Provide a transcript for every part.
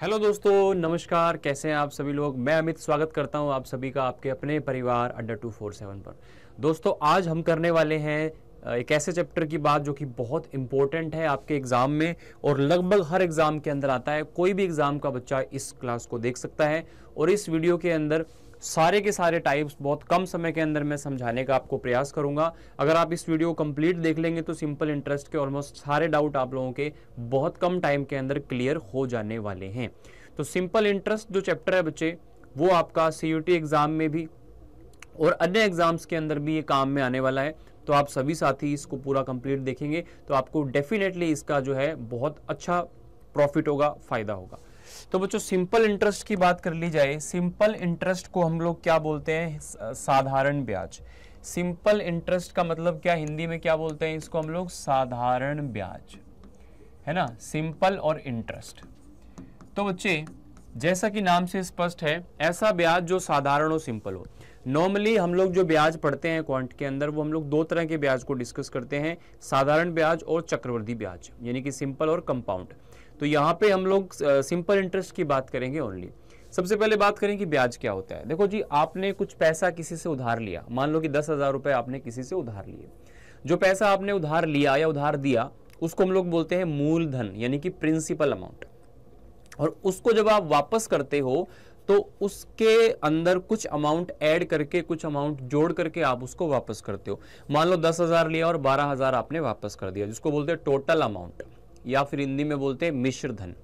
Hello दोस्तों नमस्कार कैसे हैं आप सभी लोग मैं अमित स्वागत करता हूं आप सभी का आपके अपने परिवार अड्डा टू फोर सेवन पर दोस्तों आज हम करने वाले हैं एक ऐसे चैप्टर की बात जो कि बहुत इंपॉर्टेंट है आपके एग्ज़ाम में और लगभग हर एग्ज़ाम के अंदर आता है कोई भी एग्ज़ाम का बच्चा इस क्लास को देख सकता है और इस वीडियो के अंदर सारे के सारे टाइप्स बहुत कम समय के अंदर मैं समझाने का आपको प्रयास करूंगा अगर आप इस वीडियो को कंप्लीट देख लेंगे तो सिंपल इंटरेस्ट के ऑलमोस्ट सारे डाउट आप लोगों के बहुत कम टाइम के अंदर क्लियर हो जाने वाले हैं तो सिंपल इंटरेस्ट जो चैप्टर है बच्चे वो आपका सी एग्ज़ाम में भी और अन्य एग्ज़ाम्स के अंदर भी ये काम में आने वाला है तो आप सभी साथी इसको पूरा कंप्लीट देखेंगे तो आपको डेफिनेटली इसका जो है बहुत अच्छा प्रॉफिट होगा फ़ायदा होगा तो बच्चों सिंपल इंटरेस्ट की बात कर ली जाए सिंपल इंटरेस्ट को हम लोग क्या बोलते हैं साधारण ब्याज सिंपल इंटरेस्ट का मतलब क्या हिंदी में क्या बोलते हैं इसको हम लोग साधारण ब्याज है ना सिंपल और इंटरेस्ट तो बच्चे जैसा कि नाम से स्पष्ट है ऐसा ब्याज जो साधारण और सिंपल हो नॉर्मली हम लोग जो ब्याज पढ़ते हैं क्वांट के अंदर वो हम लोग दो तरह के ब्याज को डिस्कस करते हैं साधारण ब्याज और चक्रवर्ती ब्याज यानी कि सिंपल और कंपाउंड तो यहाँ पे हम लोग सिंपल इंटरेस्ट की बात करेंगे ओनली सबसे पहले बात करें कि ब्याज क्या होता है देखो जी आपने कुछ पैसा किसी से उधार लिया मान लो कि दस हज़ार रुपये आपने किसी से उधार लिए जो पैसा आपने उधार लिया या उधार दिया उसको हम लोग बोलते हैं मूलधन यानी कि प्रिंसिपल अमाउंट और उसको जब आप वापस करते हो तो उसके अंदर कुछ अमाउंट ऐड करके कुछ अमाउंट जोड़ करके आप उसको वापस करते हो मान लो दस हज़ार लिया और बारह हज़ार आपने वापस कर दिया जिसको बोलते हैं टोटल अमाउंट या फिर हिंदी में बोलते हैं मिश्र धन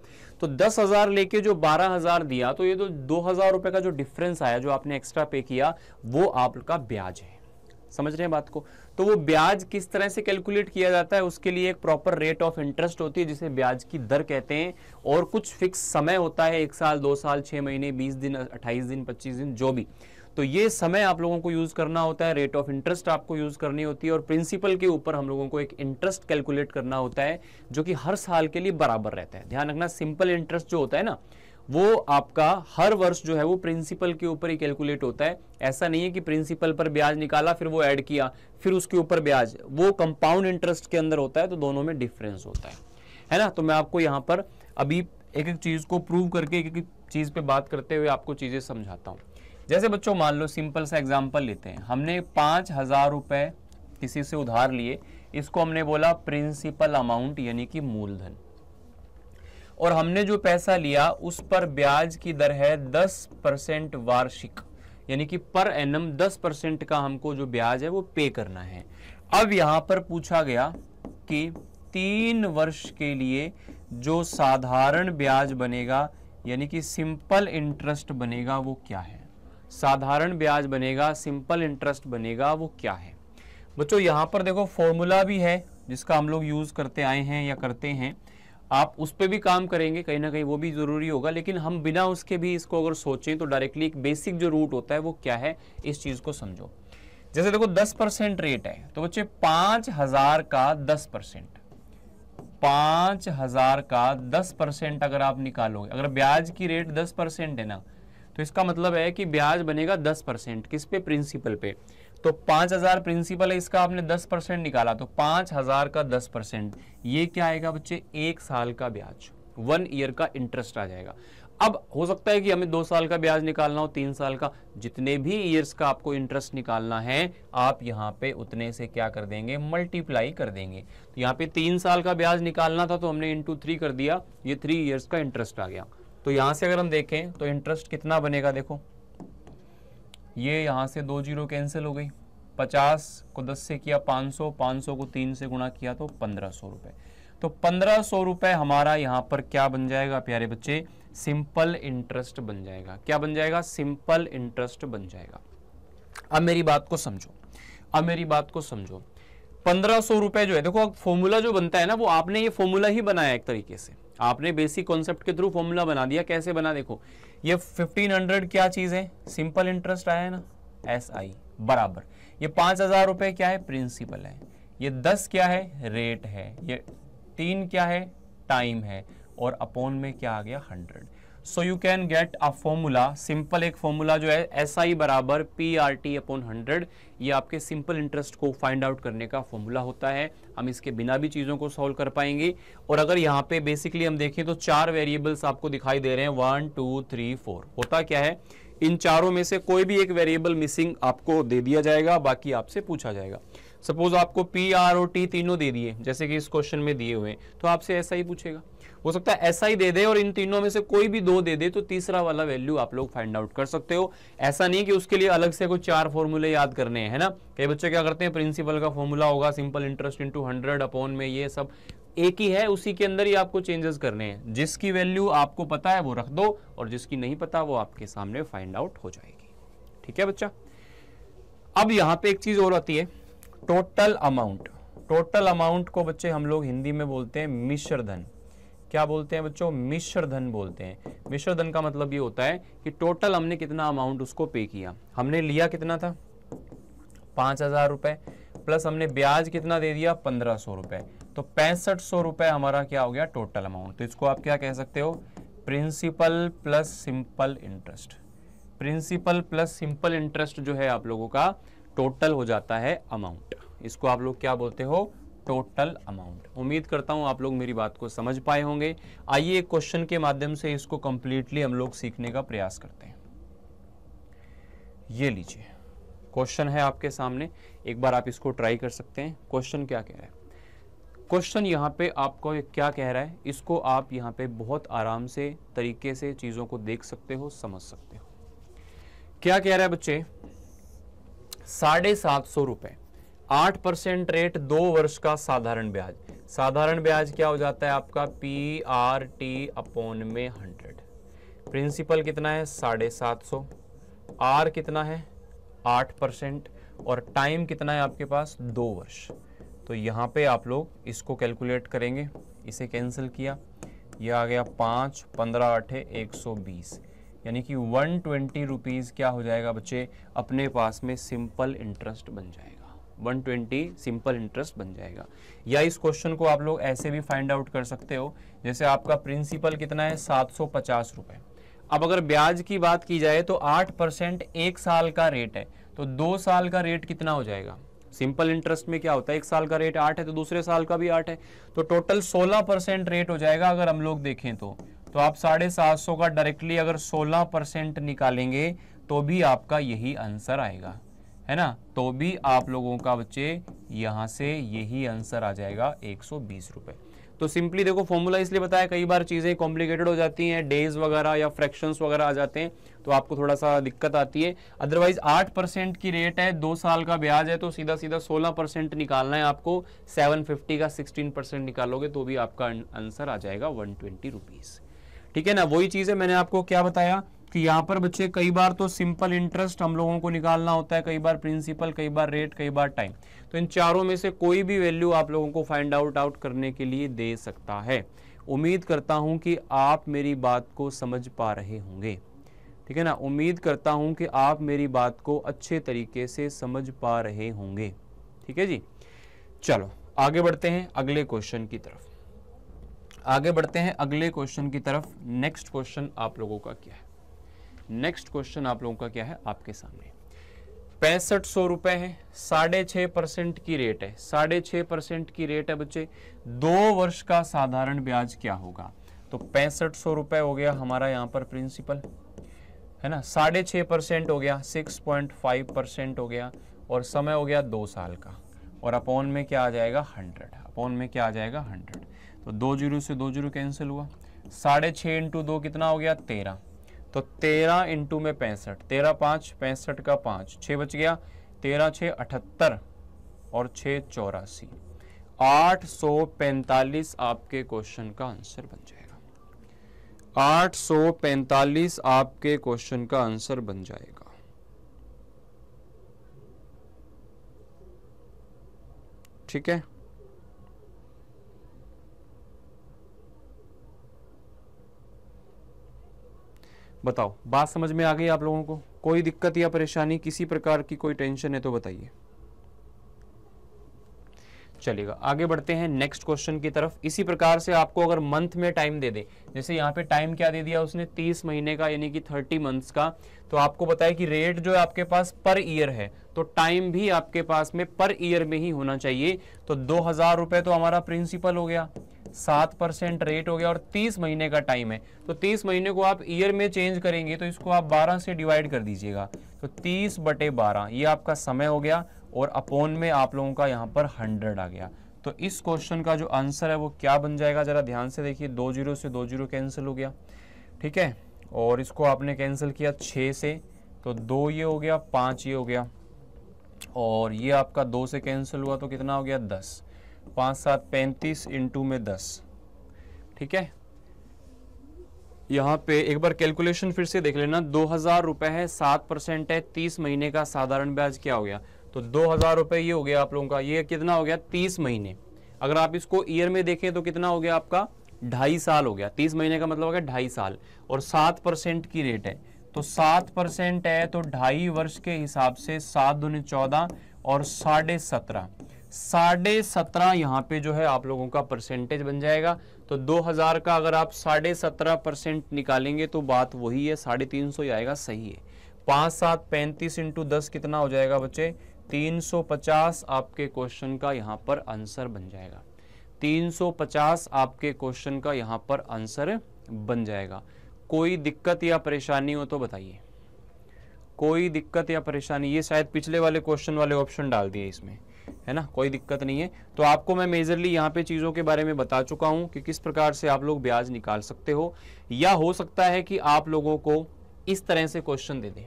तो दस हजार लेके जो बारह हजार दिया तो ये तो दो हजार रुपए का जो डिफरेंस आया जो आपने एक्स्ट्रा पे किया वो आपका ब्याज है समझ रहे हैं बात को तो वो ब्याज किस तरह से कैलकुलेट किया जाता है उसके लिए एक प्रॉपर रेट ऑफ इंटरेस्ट होती है जिसे ब्याज की दर कहते हैं और कुछ फिक्स समय होता है एक साल दो साल छः महीने बीस दिन अट्ठाईस दिन पच्चीस दिन जो भी तो ये समय आप लोगों को यूज़ करना होता है रेट ऑफ इंटरेस्ट आपको यूज़ करनी होती है और प्रिंसिपल के ऊपर हम लोगों को एक इंटरेस्ट कैलकुलेट करना होता है जो कि हर साल के लिए बराबर रहता है ध्यान रखना सिंपल इंटरेस्ट जो होता है ना वो आपका हर वर्ष जो है वो प्रिंसिपल के ऊपर ही कैलकुलेट होता है ऐसा नहीं है कि प्रिंसिपल पर ब्याज निकाला फिर वो ऐड किया फिर उसके ऊपर ब्याज वो कंपाउंड इंटरेस्ट के अंदर होता है तो दोनों में डिफरेंस होता है है ना तो मैं आपको यहाँ पर अभी एक एक चीज़ को प्रूव करके एक एक चीज़ पे बात करते हुए आपको चीज़ें समझाता हूँ जैसे बच्चों मान लो सिंपल सा एग्जाम्पल लेते हैं हमने पाँच हज़ार रुपये किसी से उधार लिए इसको हमने बोला प्रिंसिपल अमाउंट यानी कि मूलधन और हमने जो पैसा लिया उस पर ब्याज की दर है दस परसेंट वार्षिक यानी कि पर एनम दस परसेंट का हमको जो ब्याज है वो पे करना है अब यहां पर पूछा गया कि तीन वर्ष के लिए जो साधारण ब्याज बनेगा यानी कि सिंपल इंटरेस्ट बनेगा वो क्या है साधारण ब्याज बनेगा सिंपल इंटरेस्ट बनेगा वो क्या है बच्चों यहाँ पर देखो फॉर्मूला भी है जिसका हम लोग यूज़ करते आए हैं या करते हैं आप उस पर भी काम करेंगे कहीं ना कहीं वो भी ज़रूरी होगा लेकिन हम बिना उसके भी इसको अगर सोचें तो डायरेक्टली एक बेसिक जो रूट होता है वो क्या है इस चीज़ को समझो जैसे देखो दस परसेंट रेट है तो बच्चे पाँच हज़ार का दस परसेंट पाँच हज़ार का दस परसेंट अगर आप निकालोगे अगर ब्याज की रेट दस परसेंट है ना तो इसका मतलब है कि ब्याज बनेगा दस परसेंट किस पे प्रिंसिपल पे तो पांच हज़ार प्रिंसिपल है इसका आपने दस परसेंट निकाला तो पांच हज़ार का दस परसेंट ये क्या आएगा बच्चे एक साल का ब्याज वन ईयर का इंटरेस्ट आ जाएगा अब हो सकता है कि हमें दो साल का ब्याज निकालना हो तीन साल का जितने भी ईयर्स का आपको इंटरेस्ट निकालना है आप यहाँ पे उतने से क्या कर देंगे मल्टीप्लाई कर देंगे तो यहाँ पे तीन साल का ब्याज निकालना था तो हमने इंटू थ्री कर दिया ये थ्री ईयर्स का इंटरेस्ट आ गया तो यहां से अगर हम देखें तो इंटरेस्ट कितना बनेगा देखो ये यहां से दो जीरो कैंसिल हो गई पचास को दस से किया पांच सौ पांच सौ को तीन से गुणा किया तो पंद्रह सौ रुपए तो पंद्रह सौ रुपए हमारा यहां पर क्या बन जाएगा प्यारे बच्चे सिंपल इंटरेस्ट बन जाएगा क्या बन जाएगा सिंपल इंटरेस्ट बन जाएगा अब मेरी बात को समझो अब मेरी बात को समझो पंद्रह सौ रुपए जो है देखो फॉर्मूला जो बनता है ना वो आपने ये फॉर्मूला ही बनाया एक तरीके से आपने बेसिक कॉन्सेप्ट के थ्रू फॉर्मूला बना दिया कैसे बना देखो ये 1500 क्या चीज है सिंपल इंटरेस्ट आया है ना एस आई बराबर ये पांच हजार रुपए क्या है प्रिंसिपल है ये दस क्या है रेट है ये तीन क्या है टाइम है और अपॉन में क्या आ गया hundred so you can get a formula simple एक फॉर्मूला जो है एस आई बराबर P R T upon hundred ये आपके सिंपल इंटरेस्ट को फाइंड आउट करने का फॉर्मूला होता है हम इसके बिना भी चीज़ों को सॉल्व कर पाएंगे और अगर यहाँ पे बेसिकली हम देखें तो चार वेरिएबल्स आपको दिखाई दे रहे हैं वन टू थ्री फोर होता क्या है इन चारों में से कोई भी एक वेरिएबल मिसिंग आपको दे दिया जाएगा बाकी आपसे पूछा जाएगा सपोज आपको पी आर ओ टी तीनों दे दिए जैसे कि इस क्वेश्चन में दिए हुए तो आपसे ऐसा ही पूछेगा हो सकता है ऐसा ही दे दे और इन तीनों में से कोई भी दो दे दे तो तीसरा वाला वैल्यू आप लोग फाइंड आउट कर सकते हो ऐसा नहीं कि उसके लिए अलग से कोई चार फॉर्मूले याद करने हैं ना कई बच्चे क्या करते हैं प्रिंसिपल का फॉर्मूला होगा simple interest two hundred upon में ये सब एक ही है उसी के अंदर ही आपको चेंजेस करने हैं जिसकी वैल्यू आपको पता है वो रख दो और जिसकी नहीं पता वो आपके सामने फाइंड आउट हो जाएगी ठीक है बच्चा अब यहाँ पे एक चीज और आती है टोटल अमाउंट टोटल अमाउंट को बच्चे हम लोग हिंदी में बोलते हैं मिश्र धन क्या बोलते हैं बच्चों मिश्र धन बोलते हैं मिश्र धन का मतलब ये होता है कि टोटल हमने कितना अमाउंट उसको पे किया हमने लिया कितना था पाँच हज़ार रुपये प्लस हमने ब्याज कितना दे दिया पंद्रह सौ रुपये तो पैंसठ सौ रुपये हमारा क्या हो गया टोटल अमाउंट तो इसको आप क्या कह सकते हो principal plus simple interest principal plus simple interest जो है आप लोगों का टोटल हो जाता है अमाउंट इसको आप लोग क्या बोलते हो टोटल अमाउंट उम्मीद करता हूं आप लोग मेरी बात को समझ पाए होंगे आइए एक क्वेश्चन के माध्यम से इसको कंप्लीटली हम लोग सीखने का प्रयास करते हैं ये लीजिए क्वेश्चन है आपके सामने एक बार आप इसको ट्राई कर सकते हैं क्वेश्चन क्या कह रहा है क्वेश्चन यहाँ पे आपको क्या कह रहा है इसको आप यहाँ पे बहुत आराम से तरीके से चीज़ों को देख सकते हो समझ सकते हो क्या कह रहा है बच्चे साढ़े सात सौ रुपये आठ परसेंट रेट दो वर्ष का साधारण ब्याज साधारण ब्याज क्या हो जाता है आपका पी आर टी अपोन में हंड्रेड प्रिंसिपल कितना है साढ़े सात सौ आर कितना है आठ परसेंट और टाइम कितना है आपके पास दो वर्ष तो यहाँ पे आप लोग इसको कैलकुलेट करेंगे इसे कैंसिल किया ये आ गया पाँच पंद्रह अठे एक सौ बीस यानी कि वन ट्वेंटी रुपीज़ क्या हो जाएगा बच्चे अपने पास में सिंपल इंटरेस्ट बन जाएगा 120 सिंपल इंटरेस्ट बन जाएगा या इस क्वेश्चन को आप लोग ऐसे भी फाइंड आउट कर सकते हो जैसे आपका प्रिंसिपल कितना है सात सौ अब अगर ब्याज की बात की जाए तो आठ परसेंट एक साल का रेट है तो दो साल का रेट कितना हो जाएगा सिंपल इंटरेस्ट में क्या होता है एक साल का रेट आठ है तो दूसरे साल का भी आठ है तो टोटल सोलह परसेंट रेट हो जाएगा अगर हम लोग देखें तो तो आप साढ़े सात सौ का डायरेक्टली अगर सोलह परसेंट निकालेंगे तो भी आपका यही आंसर आएगा है ना तो भी आप लोगों का बच्चे यहां से यही आंसर आ जाएगा एक रुपए तो सिंपली देखो फॉर्मूला इसलिए बताया कई बार चीज़ें कॉम्प्लिकेटेड हो जाती हैं डेज वगैरह या फ्रैक्शंस वगैरह आ जाते हैं तो आपको थोड़ा सा दिक्कत आती है अदरवाइज आठ परसेंट की रेट है दो साल का ब्याज है तो सीधा सीधा सोलह परसेंट निकालना है आपको सेवन फिफ्टी का सिक्सटीन परसेंट निकालोगे तो भी आपका आंसर आ जाएगा वन ठीक है ना वही चीज़ है मैंने आपको क्या बताया तो यहाँ पर बच्चे कई बार तो सिंपल इंटरेस्ट हम लोगों को निकालना होता है कई बार प्रिंसिपल कई बार रेट कई बार टाइम तो इन चारों में से कोई भी वैल्यू आप लोगों को फाइंड आउट आउट करने के लिए दे सकता है उम्मीद करता हूँ कि आप मेरी बात को समझ पा रहे होंगे ठीक है ना उम्मीद करता हूँ कि आप मेरी बात को अच्छे तरीके से समझ पा रहे होंगे ठीक है जी चलो आगे बढ़ते हैं अगले क्वेश्चन की तरफ आगे बढ़ते हैं अगले क्वेश्चन की तरफ नेक्स्ट क्वेश्चन आप लोगों का क्या है नेक्स्ट क्वेश्चन आप लोगों का क्या है आपके सामने पैंसठ सौ रुपए है साढ़े छह परसेंट की रेट है साढ़े छह परसेंट की रेट है बच्चे दो वर्ष का साधारण ब्याज क्या होगा तो पैंसठ सौ रुपए हो गया हमारा यहाँ पर प्रिंसिपल है ना साढ़े छह परसेंट हो गया सिक्स पॉइंट फाइव परसेंट हो गया और समय हो गया दो साल का और अपॉन में क्या आ जाएगा हंड्रेड अपॉन में क्या आ जाएगा हंड्रेड तो दो जीरो से दो जीरो कैंसिल हुआ साढ़े छह इंटू दो कितना हो गया तेरह तो तेरह इंटू में पैंसठ तेरह पाँच पैंसठ का पाँच छः बच गया तेरह छः अठहत्तर और छः चौरासी आठ सौ पैंतालीस आपके क्वेश्चन का आंसर बन जाएगा आठ सौ पैंतालीस आपके क्वेश्चन का आंसर बन जाएगा ठीक है बताओ बात समझ में आ गई आप लोगों को कोई दिक्कत या परेशानी किसी प्रकार की कोई टेंशन है तो बताइए चलेगा आगे बढ़ते हैं नेक्स्ट क्वेश्चन की तरफ इसी प्रकार से आपको अगर मंथ में टाइम दे दे जैसे यहाँ पे टाइम क्या दे दिया उसने 30 महीने का यानी कि 30 मंथ्स का तो आपको बताया कि रेट जो है आपके पास पर ईयर है तो टाइम भी आपके पास में पर ईयर में ही होना चाहिए तो दो हजार रुपए तो हमारा प्रिंसिपल हो गया सात परसेंट रेट हो गया और तीस महीने का टाइम है तो तीस महीने को आप ईयर में चेंज करेंगे तो इसको आप बारह से डिवाइड कर दीजिएगा तो तीस बटे बारह ये आपका समय हो गया और अपोन में आप लोगों का यहाँ पर हंड्रेड आ गया तो इस क्वेश्चन का जो आंसर है वो क्या बन जाएगा ज़रा ध्यान से देखिए दो जीरो से दो जीरो कैंसिल हो गया ठीक है और इसको आपने कैंसिल किया छः से तो दो ये हो गया पाँच ये हो गया और ये आपका दो से कैंसिल हुआ तो कितना हो गया दस पाँच सात पैंतीस इंटू में दस ठीक है यहाँ पे एक बार कैलकुलेशन फिर से देख लेना दो हजार रुपये है सात परसेंट है तीस महीने का साधारण ब्याज क्या हो गया तो दो हजार रुपये ये हो गया आप लोगों का ये कितना हो गया तीस महीने अगर आप इसको ईयर में देखें तो कितना हो गया आपका ढाई साल हो गया तीस महीने का मतलब हो गया ढाई साल और सात परसेंट की रेट है तो सात परसेंट है तो ढाई वर्ष के हिसाब से सात दूनी चौदह और साढ़े सत्रह साढ़े सत्रह यहाँ पे जो है आप लोगों का परसेंटेज बन जाएगा तो दो हज़ार का अगर आप साढ़े सत्रह परसेंट निकालेंगे तो बात वही है साढ़े तीन सौ ही आएगा सही है पाँच सात पैंतीस इंटू दस कितना हो जाएगा बच्चे तीन सौ पचास आपके क्वेश्चन का यहाँ पर आंसर बन जाएगा तीन सौ पचास आपके क्वेश्चन का यहाँ पर आंसर बन जाएगा कोई दिक्कत या परेशानी हो तो बताइए कोई दिक्कत या परेशानी ये शायद पिछले वाले क्वेश्चन वाले ऑप्शन डाल दिए इसमें है ना कोई दिक्कत नहीं है तो आपको मैं मेजरली यहाँ पे चीज़ों के बारे में बता चुका हूँ कि किस प्रकार से आप लोग ब्याज निकाल सकते हो या हो सकता है कि आप लोगों को इस तरह से क्वेश्चन दे दें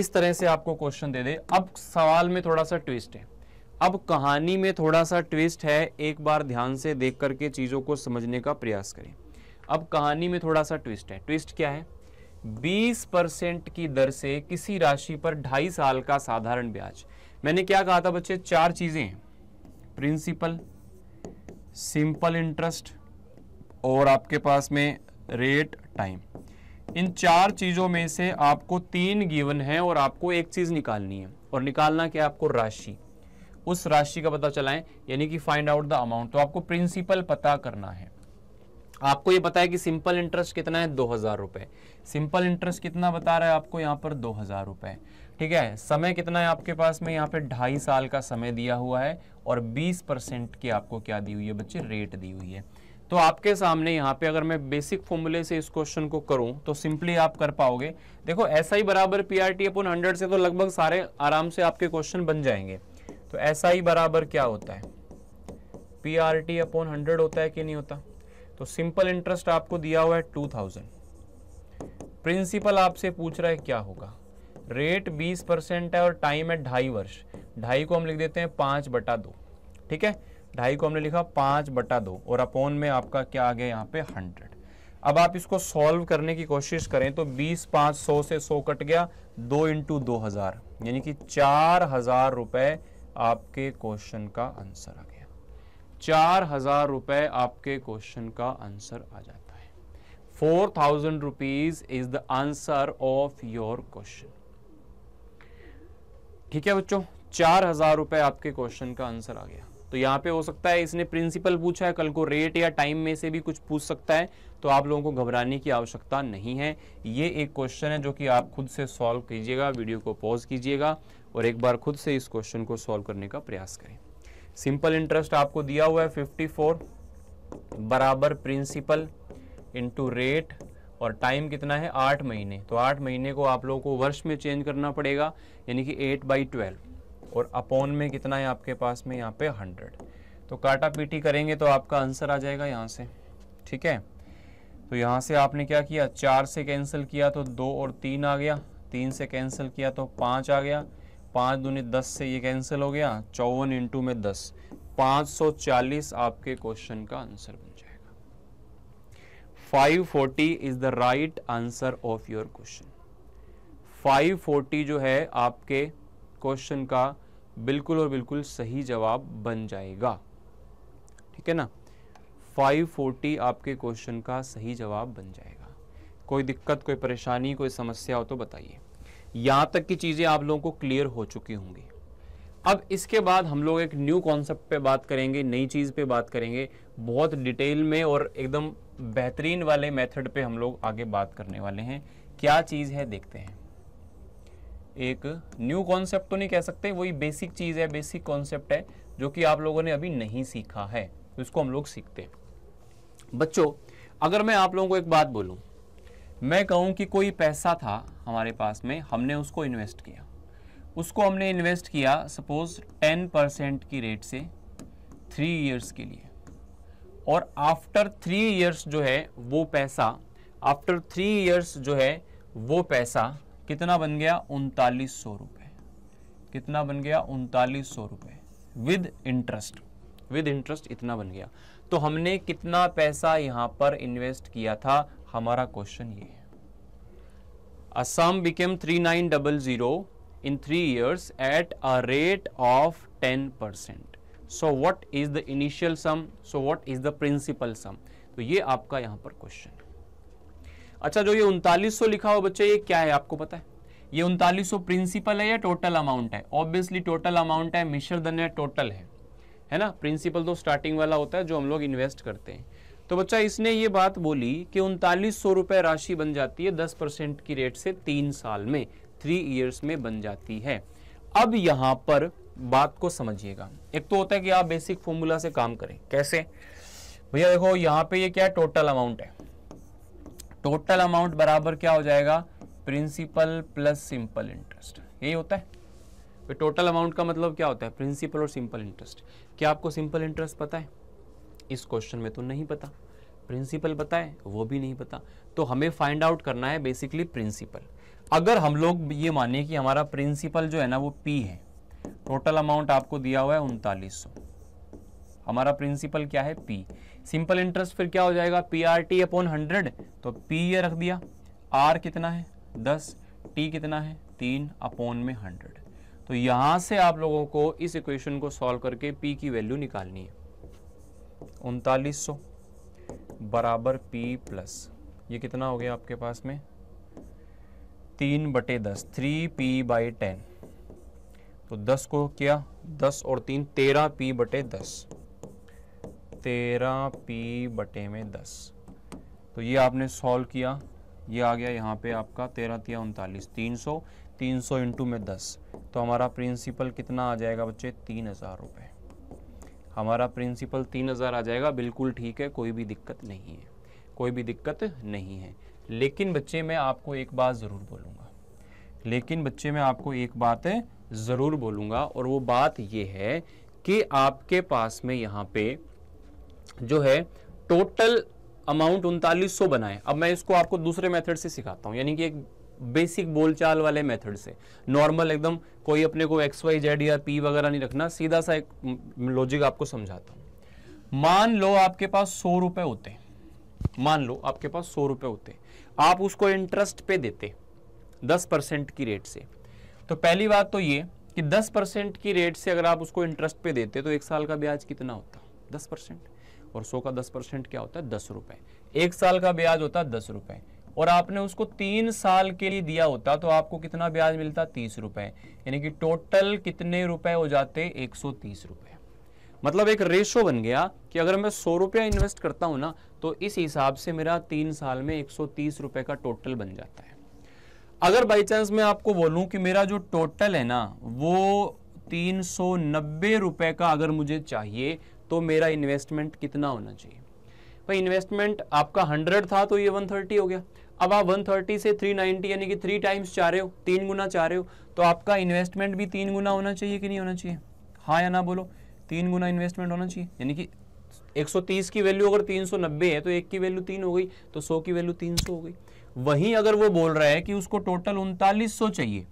इस तरह से आपको क्वेश्चन दे दे अब सवाल में थोड़ा सा ट्विस्ट है अब कहानी में थोड़ा सा ट्विस्ट है एक बार ध्यान से देख करके चीज़ों को समझने का प्रयास करें अब कहानी में थोड़ा सा ट्विस्ट है ट्विस्ट क्या है 20 परसेंट की दर से किसी राशि पर ढाई साल का साधारण ब्याज मैंने क्या कहा था बच्चे चार चीज़ें प्रिंसिपल सिंपल इंटरेस्ट और आपके पास में रेट टाइम इन चार चीज़ों में से आपको तीन गिवन है और आपको एक चीज़ निकालनी है और निकालना क्या आपको राशि उस राशि का पता चलाएं यानी कि फाइंड आउट द अमाउंट तो आपको प्रिंसिपल पता करना है आपको ये पता है कि सिंपल इंटरेस्ट कितना है दो हज़ार रुपए सिंपल इंटरेस्ट कितना बता रहा है आपको यहाँ पर दो हज़ार रुपए ठीक है समय कितना है आपके पास में यहाँ पे ढाई साल का समय दिया हुआ है और 20 परसेंट की आपको क्या दी हुई है बच्चे रेट दी हुई है तो आपके सामने यहाँ पे अगर मैं बेसिक फॉर्मूले से इस क्वेश्चन को करूँ तो सिंपली आप कर पाओगे देखो ऐसा ही बराबर P R T upon hundred से तो लगभग सारे आराम से आपके क्वेश्चन बन जाएंगे तो ऐसा ही बराबर क्या होता है P R T upon hundred होता है कि नहीं होता तो सिंपल इंटरेस्ट आपको दिया हुआ है टू थाउजेंड प्रिंसिपल आपसे पूछ रहा है क्या होगा रेट 20 परसेंट है और टाइम है ढाई वर्ष ढाई को हम लिख देते हैं पाँच बटा दो ठीक है ढाई को हमने लिखा पाँच बटा दो और अपोन में आपका क्या आ गया यहाँ पे हंड्रेड अब आप इसको सॉल्व करने की कोशिश करें तो बीस पाँच सौ से सौ कट गया दो इंटू दो हज़ार यानी कि चार हज़ार रुपये आपके क्वेश्चन का आंसर आ गया चार हज़ार रुपये आपके क्वेश्चन का आंसर आ जाता है four thousand rupees is the answer of your question ठीक है बच्चों चार हजार रुपए आपके क्वेश्चन का आंसर आ गया तो यहाँ पे हो सकता है इसने प्रिंसिपल पूछा है कल को रेट या टाइम में से भी कुछ पूछ सकता है तो आप लोगों को घबराने की आवश्यकता नहीं है ये एक क्वेश्चन है जो कि आप खुद से सॉल्व कीजिएगा वीडियो को पॉज कीजिएगा और एक बार खुद से इस क्वेश्चन को सॉल्व करने का प्रयास करें सिंपल इंटरेस्ट आपको दिया हुआ है 54 बराबर प्रिंसिपल इंटू रेट और टाइम कितना है आठ महीने तो आठ महीने को आप लोगों को वर्ष में चेंज करना पड़ेगा यानी कि एट बाई ट्वेल्व और अपॉन में कितना है आपके पास में यहाँ पे हंड्रेड तो काटा पीटी करेंगे तो आपका आंसर आ जाएगा यहाँ से ठीक है तो यहाँ से आपने क्या किया चार से कैंसिल किया तो दो और तीन आ गया तीन से कैंसिल किया तो पाँच आ गया पाँच दूनी दस से ये कैंसिल हो गया चौवन इंटू में दस चालीस आपके क्वेश्चन का answer 540 is the right answer of your question 540 जो है आपके क्वेश्चन का बिल्कुल और बिल्कुल सही जवाब बन जाएगा ठीक है ना 540 आपके क्वेश्चन का सही जवाब बन जाएगा कोई दिक्कत कोई परेशानी कोई समस्या हो तो बताइए यहाँ तक की चीज़ें आप लोगों को क्लियर हो चुकी होंगी अब इसके बाद हम लोग एक न्यू कॉन्सेप्ट पे बात करेंगे नई चीज़ पे बात करेंगे बहुत डिटेल में और एकदम बेहतरीन वाले मेथड पे हम लोग आगे बात करने वाले हैं क्या चीज़ है देखते हैं एक न्यू कॉन्सेप्ट तो नहीं कह सकते वही बेसिक चीज़ है बेसिक कॉन्सेप्ट है जो कि आप लोगों ने अभी नहीं सीखा है तो इसको हम लोग सीखते हैं बच्चों अगर मैं आप लोगों को एक बात बोलूँ मैं कहूँ कि कोई पैसा था हमारे पास में हमने उसको इन्वेस्ट किया उसको हमने इन्वेस्ट किया सपोज टेन परसेंट की रेट से थ्री ईयर्स के लिए और आफ्टर थ्री इयर्स जो है वो पैसा आफ्टर थ्री इयर्स जो है वो पैसा कितना बन गया उनतालीस सौ रुपये कितना बन गया उनतालीस सौ रुपये विद इंटरेस्ट विद इंटरेस्ट इतना बन गया तो हमने कितना पैसा यहाँ पर इन्वेस्ट किया था हमारा क्वेश्चन ये है a sum became three nine double zero in three years at a rate of ten percent so what is the initial sum so what is the principal sum तो ये आपका यहां पर क्वेश्चन अच्छा जो ये उनतालीस सौ लिखा हुआ बच्चे ये क्या है आपको पता है ये उनतालीस सौ प्रिंसिपल है या टोटल अमाउंट है ऑब्वियसली टोटल अमाउंट है मिश्र धन है टोटल है है ना प्रिंसिपल तो स्टार्टिंग वाला होता है जो हम लोग इन्वेस्ट करते हैं तो बच्चा इसने ये बात बोली कि उनतालीस सौ रुपये राशि बन जाती है दस परसेंट की रेट से तीन साल में थ्री ईयर्स में बन जाती है अब यहाँ पर बात को समझिएगा एक तो होता है कि आप बेसिक फॉर्मूला से काम करें कैसे भैया देखो यहां पे ये क्या है टोटल अमाउंट है टोटल अमाउंट बराबर क्या हो जाएगा प्रिंसिपल प्लस सिंपल इंटरेस्ट यही होता है तो टोटल अमाउंट का मतलब क्या होता है प्रिंसिपल और सिंपल इंटरेस्ट क्या आपको सिंपल इंटरेस्ट पता है इस क्वेश्चन में तो नहीं पता प्रिंसिपल पता है वो भी नहीं पता तो हमें फाइंड आउट करना है बेसिकली प्रिंसिपल अगर हम लोग ये माने कि हमारा प्रिंसिपल जो है ना वो पी है टोटल अमाउंट आपको दिया हुआ है उनतालीस हमारा प्रिंसिपल क्या है पी सिंपल इंटरेस्ट फिर क्या हो जाएगा P R T upon hundred तो पी ये रख दिया आर कितना है दस टी कितना है तीन अपॉन में हंड्रेड तो यहां से आप लोगों को इस इक्वेशन को सॉल्व करके पी की वैल्यू निकालनी है उनतालीस सौ बराबर पी प्लस ये कितना हो गया आपके पास में तीन बटे दस थ्री पी बाई टेन तो 10 को क्या 10 और 3 तेरह पी बटे दस तेरह पी बटे में 10 तो ये आपने सॉल्व किया ये आ गया यहाँ पे आपका तेरह तिया उनतालीस तीन सौ तीन सौ इंटू में दस तो हमारा प्रिंसिपल कितना आ जाएगा बच्चे तीन हज़ार रुपये हमारा प्रिंसिपल तीन हज़ार आ जाएगा बिल्कुल ठीक है कोई भी दिक्कत नहीं है कोई भी दिक्कत नहीं है लेकिन बच्चे मैं आपको एक बात ज़रूर बोलूँगा लेकिन बच्चे मैं आपको एक बात है ज़रूर बोलूँगा और वो बात ये है कि आपके पास में यहाँ पे जो है टोटल अमाउंट उनतालीस सौ बनाए अब मैं इसको आपको दूसरे मेथड से सिखाता हूँ यानी कि एक बेसिक बोलचाल वाले मेथड से नॉर्मल एकदम कोई अपने को एक्स वाई जेड या पी वगैरह नहीं रखना सीधा सा एक लॉजिक आपको समझाता हूँ मान लो आपके पास सौ रुपये होते मान लो आपके पास सौ रुपये होते आप उसको इंटरेस्ट पे देते दस परसेंट की रेट से तो पहली बात तो ये कि 10 परसेंट की रेट से अगर आप उसको इंटरेस्ट पे देते तो एक साल का ब्याज कितना होता दस परसेंट और सौ का दस परसेंट क्या होता है दस रुपए एक साल का ब्याज होता है दस रुपए और आपने उसको तीन साल के लिए दिया होता तो आपको कितना ब्याज मिलता तीस रुपए यानी कि टोटल कितने रुपए हो जाते एक सौ तीस रुपए मतलब एक रेशो बन गया कि अगर मैं सौ रुपया इन्वेस्ट करता हूं ना तो इस हिसाब से मेरा तीन साल में एक सौ तीस रुपए का टोटल बन जाता है अगर बाई चांस मैं आपको बोलूँ कि मेरा जो टोटल है ना वो तीन सौ नब्बे रुपये का अगर मुझे चाहिए तो मेरा इन्वेस्टमेंट कितना होना चाहिए भाई इन्वेस्टमेंट आपका हंड्रेड था तो ये वन थर्टी हो गया अब आप वन थर्टी से थ्री नाइन्टी यानी कि थ्री टाइम्स चाह रहे हो तीन गुना चाह रहे हो तो आपका इन्वेस्टमेंट भी तीन गुना होना चाहिए कि नहीं होना चाहिए हाँ या ना बोलो तीन गुना इन्वेस्टमेंट होना चाहिए यानी कि 130 की वैल्यू अगर 390 है तो एक की वैल्यू तीन हो गई तो 100 की वैल्यू 300 हो गई वहीं अगर वो बोल रहा है कि उसको टोटल उनतालीस सौ चाहिए